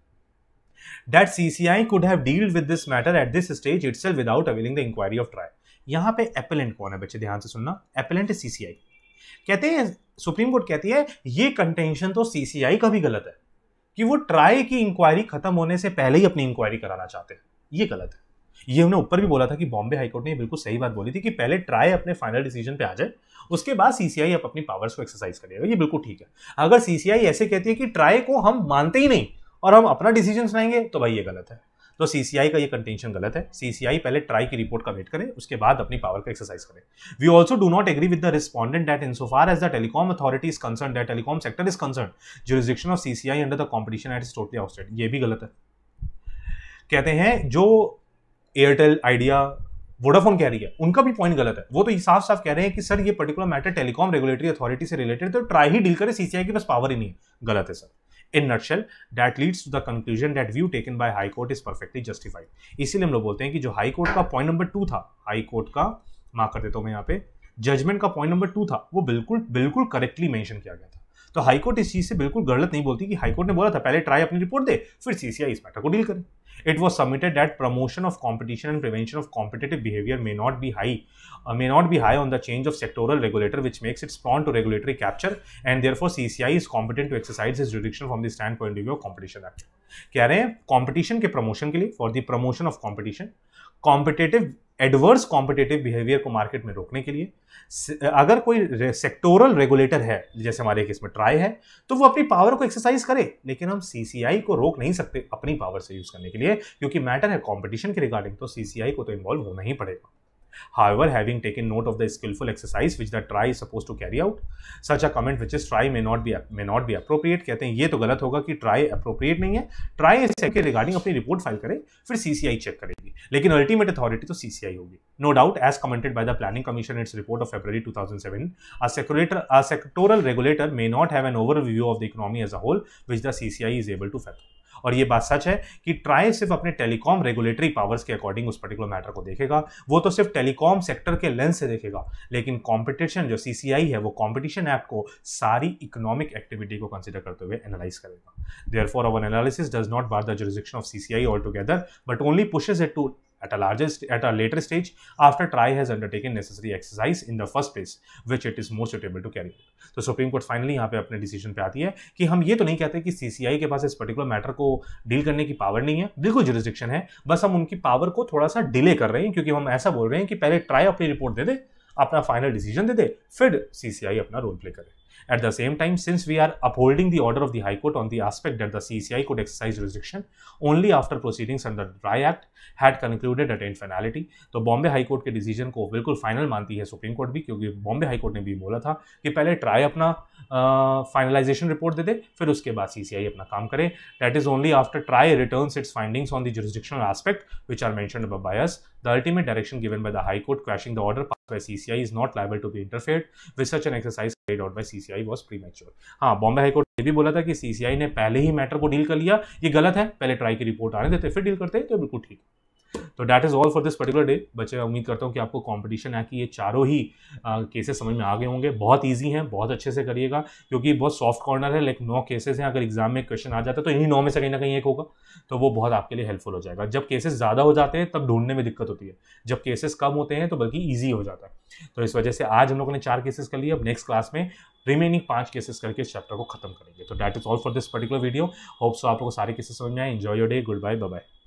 appellant that could have deal with this matter at this stage it itself without availing the inquiry of trial यहां पे appellant कौन है बच्चे ध्यान से सुनना एपेलेंट सीसीआई कहते हैं सुप्रीम कोर्ट कहती है ये कंटेंशन तो सीसीआई का भी गलत है कि वो ट्राई की इंक्वायरी खत्म होने से पहले ही अपनी इंक्वायरी कराना चाहते हैं ये गलत है ये उन्होंने ऊपर भी बोला था कि बॉम्बे हाईकोर्ट ने बिल्कुल सही बात बोली थी कि पहले ट्राई अपने फाइनल डिसीजन पे आ जाए उसके बाद सीसीआई अब अपनी पावर्स को एक्सरसाइज करेगा ये बिल्कुल ठीक है अगर सीसीआई ऐसे कहती है कि ट्राई को हम मानते ही नहीं और हम अपना डिसीजन सुनाएंगे तो भाई ये गलत है तो सीसीआई का ये कंटेंशन गलत है सीसीआई पहले ट्राई की रिपोर्ट का वेट करें उसके बाद अपनी पावर का एक्सरसाइज करें we also do not agree with the respondent that in so far as the telecom authority is concern that telecom sector is concern jurisdiction of CCI under the competition act is totally ousted ये भी गलत है कहते हैं जो Airtel idea Vodafone कह रही है उनका भी पॉइंट गलत है वो तो साफ साफ कह रहे हैं कि सर ये particular matter telecom regulatory authority से रिलेटेड तो ट्राई ही डील करे सीसीआई के पास पावर ही नहीं है गलत है sir in nutshell that leads to the conclusion that view taken by high court is perfectly justified इसीलिए हम लोग बोलते हैं कि जो हाई कोर्ट का पॉइंट नंबर टू था हाई कोर्ट का माफ कर देता हूँ मैं यहाँ पे जजमेंट का पॉइंट नंबर टू था वो बिल्कुल बिल्कुल करेक्टली मेंशन किया गया था तो हाईकोर्ट इस चीज़ से बिल्कुल गलत नहीं बोलती कि हाईकोर्ट ने बोला था पहले ट्राई अपनी रिपोर्ट दे फिर सीसीआई इस मैटर को डील करें It was submitted that promotion of competition and prevention of competitive behavior may not be high, uh, may not be high on the change of sectoral regulator, which makes it prone to regulatory capture, and therefore CCI is competent to exercise its jurisdiction from the standpoint of view of Competition Act. कह रहे हैं competition के promotion के लिए for the promotion of competition adverse competitive behaviour को market में रोकने के लिए अगर कोई सेक्टोरल रेगुलेटर है जैसे हमारे केस में ट्राई है तो वो अपनी पावर को एक्सरसाइज करे लेकिन हम सीसीआई को रोक नहीं सकते अपनी पावर से यूज करने के लिए क्योंकि मैटर है कॉम्पिटिशन के रिगार्डिंग तो सीसीआई को तो इन्वॉल्व होना ही पड़ेगा However, having taken note of the skillful exercise which the try is supposed to carry out, such a comment which is try may not be may not be appropriate कहते हैं ये तो गलत होगा कि try appropriate नहीं है try के regarding अपनी report file करें फिर CCI check करेगी लेकिन ultimate authority तो CCI होगी No doubt, as commented by the Planning Commission in its report of February 2007 a sectoral a sectoral regulator may not have an overview of the economy as a whole which the CCI is able to fathom और ये बात सच है कि TRAI सिर्फ अपने telecom regulatory powers के according उस particular matter को देखेगा वो तो सिर्फ टेलीकॉम सेक्टर के लेंस से देखेगा लेकिन कॉम्पिटिशन जो सी है वो कॉम्पिटिशन एक्ट को सारी इकोनॉमिक एक्टिविटी को कंसिडर करते हुए एनालाइज करेगा therefore our analysis does not bar the jurisdiction of C C I altogether but only pushes it to at a larger at a later stage after tri has undertaken necessary exercise in the first place which it is more suitable to carry out तो supreme court finally यहाँ पे अपने decision पे आती है कि हम ये तो नहीं कहते कि सीसीआई के पास इस पर्टिकुलर मैटर को डील करने की पावर नहीं है बिल्कुल जुरिस्डिक्शन है बस हम उनकी पावर को थोड़ा सा डिले कर रहे हैं क्योंकि हम ऐसा बोल रहे हैं कि पहले ट्राई अपनी रिपोर्ट दे दे अपना फाइनल डिसीजन दे दे फिर सीसीआई अपना रोल प्ले करे At the same time, since we are upholding the order of the High Court on the aspect that the CCI could exercise jurisdiction only after proceedings under the Dry Act had concluded at finality, तो Bombay high court के decision को बिल्कुल final मानती है supreme court भी क्योंकि Bombay high court ने भी बोला था कि पहले ट्राई अपना फाइनलाइजेशन रिपोर्ट दे दे फिर उसके बाद सीसीआई अपना काम करे that is only after TRAI returns its findings on the jurisdictional aspect which are mentioned by us The ultimate direction given by the High Court quashing the order passed by CCI is not liable to be interfered with such an exercise carried out by CCI was premature. हाँ Bombay high court ने भी बोला था कि CCI ने पहले ही matter को deal कर लिया ये गलत है पहले ट्राई की रिपोर्ट आने देते फिर डील करते तो बिल्कुल ठीक है तो that is all for this particular day बच्चे उम्मीद करता हूँ कि आपको कॉम्पिटिशन है कि ये चारों ही केसेस समझ में आ गए होंगे बहुत ईजी हैं बहुत अच्छे से करिएगा क्योंकि बहुत सॉफ्ट कॉर्नर है लाइक नौ केसेस हैं अगर एग्जाम में क्वेश्चन आ जाता है तो इन्हीं नौ में से कहीं ना कहीं एक होगा तो वो बहुत आपके लिए हेल्पफुल हो जाएगा जब केसेस ज़्यादा हो जाते हैं तब ढूंढने में दिक्कत होती है जब केसेस कम होते हैं तो बल्कि ईजी हो जाता है तो इस वजह से आज हम लोगों ने चार केसेस कर लिए अब नेक्स्ट क्लास में रिमेनिंग पांच केसेस करके इस चैप्टर को खत्म करेंगे तो that is all for this particular video hopes को सारे केसेस समझ में आए enjoy your day good bye bye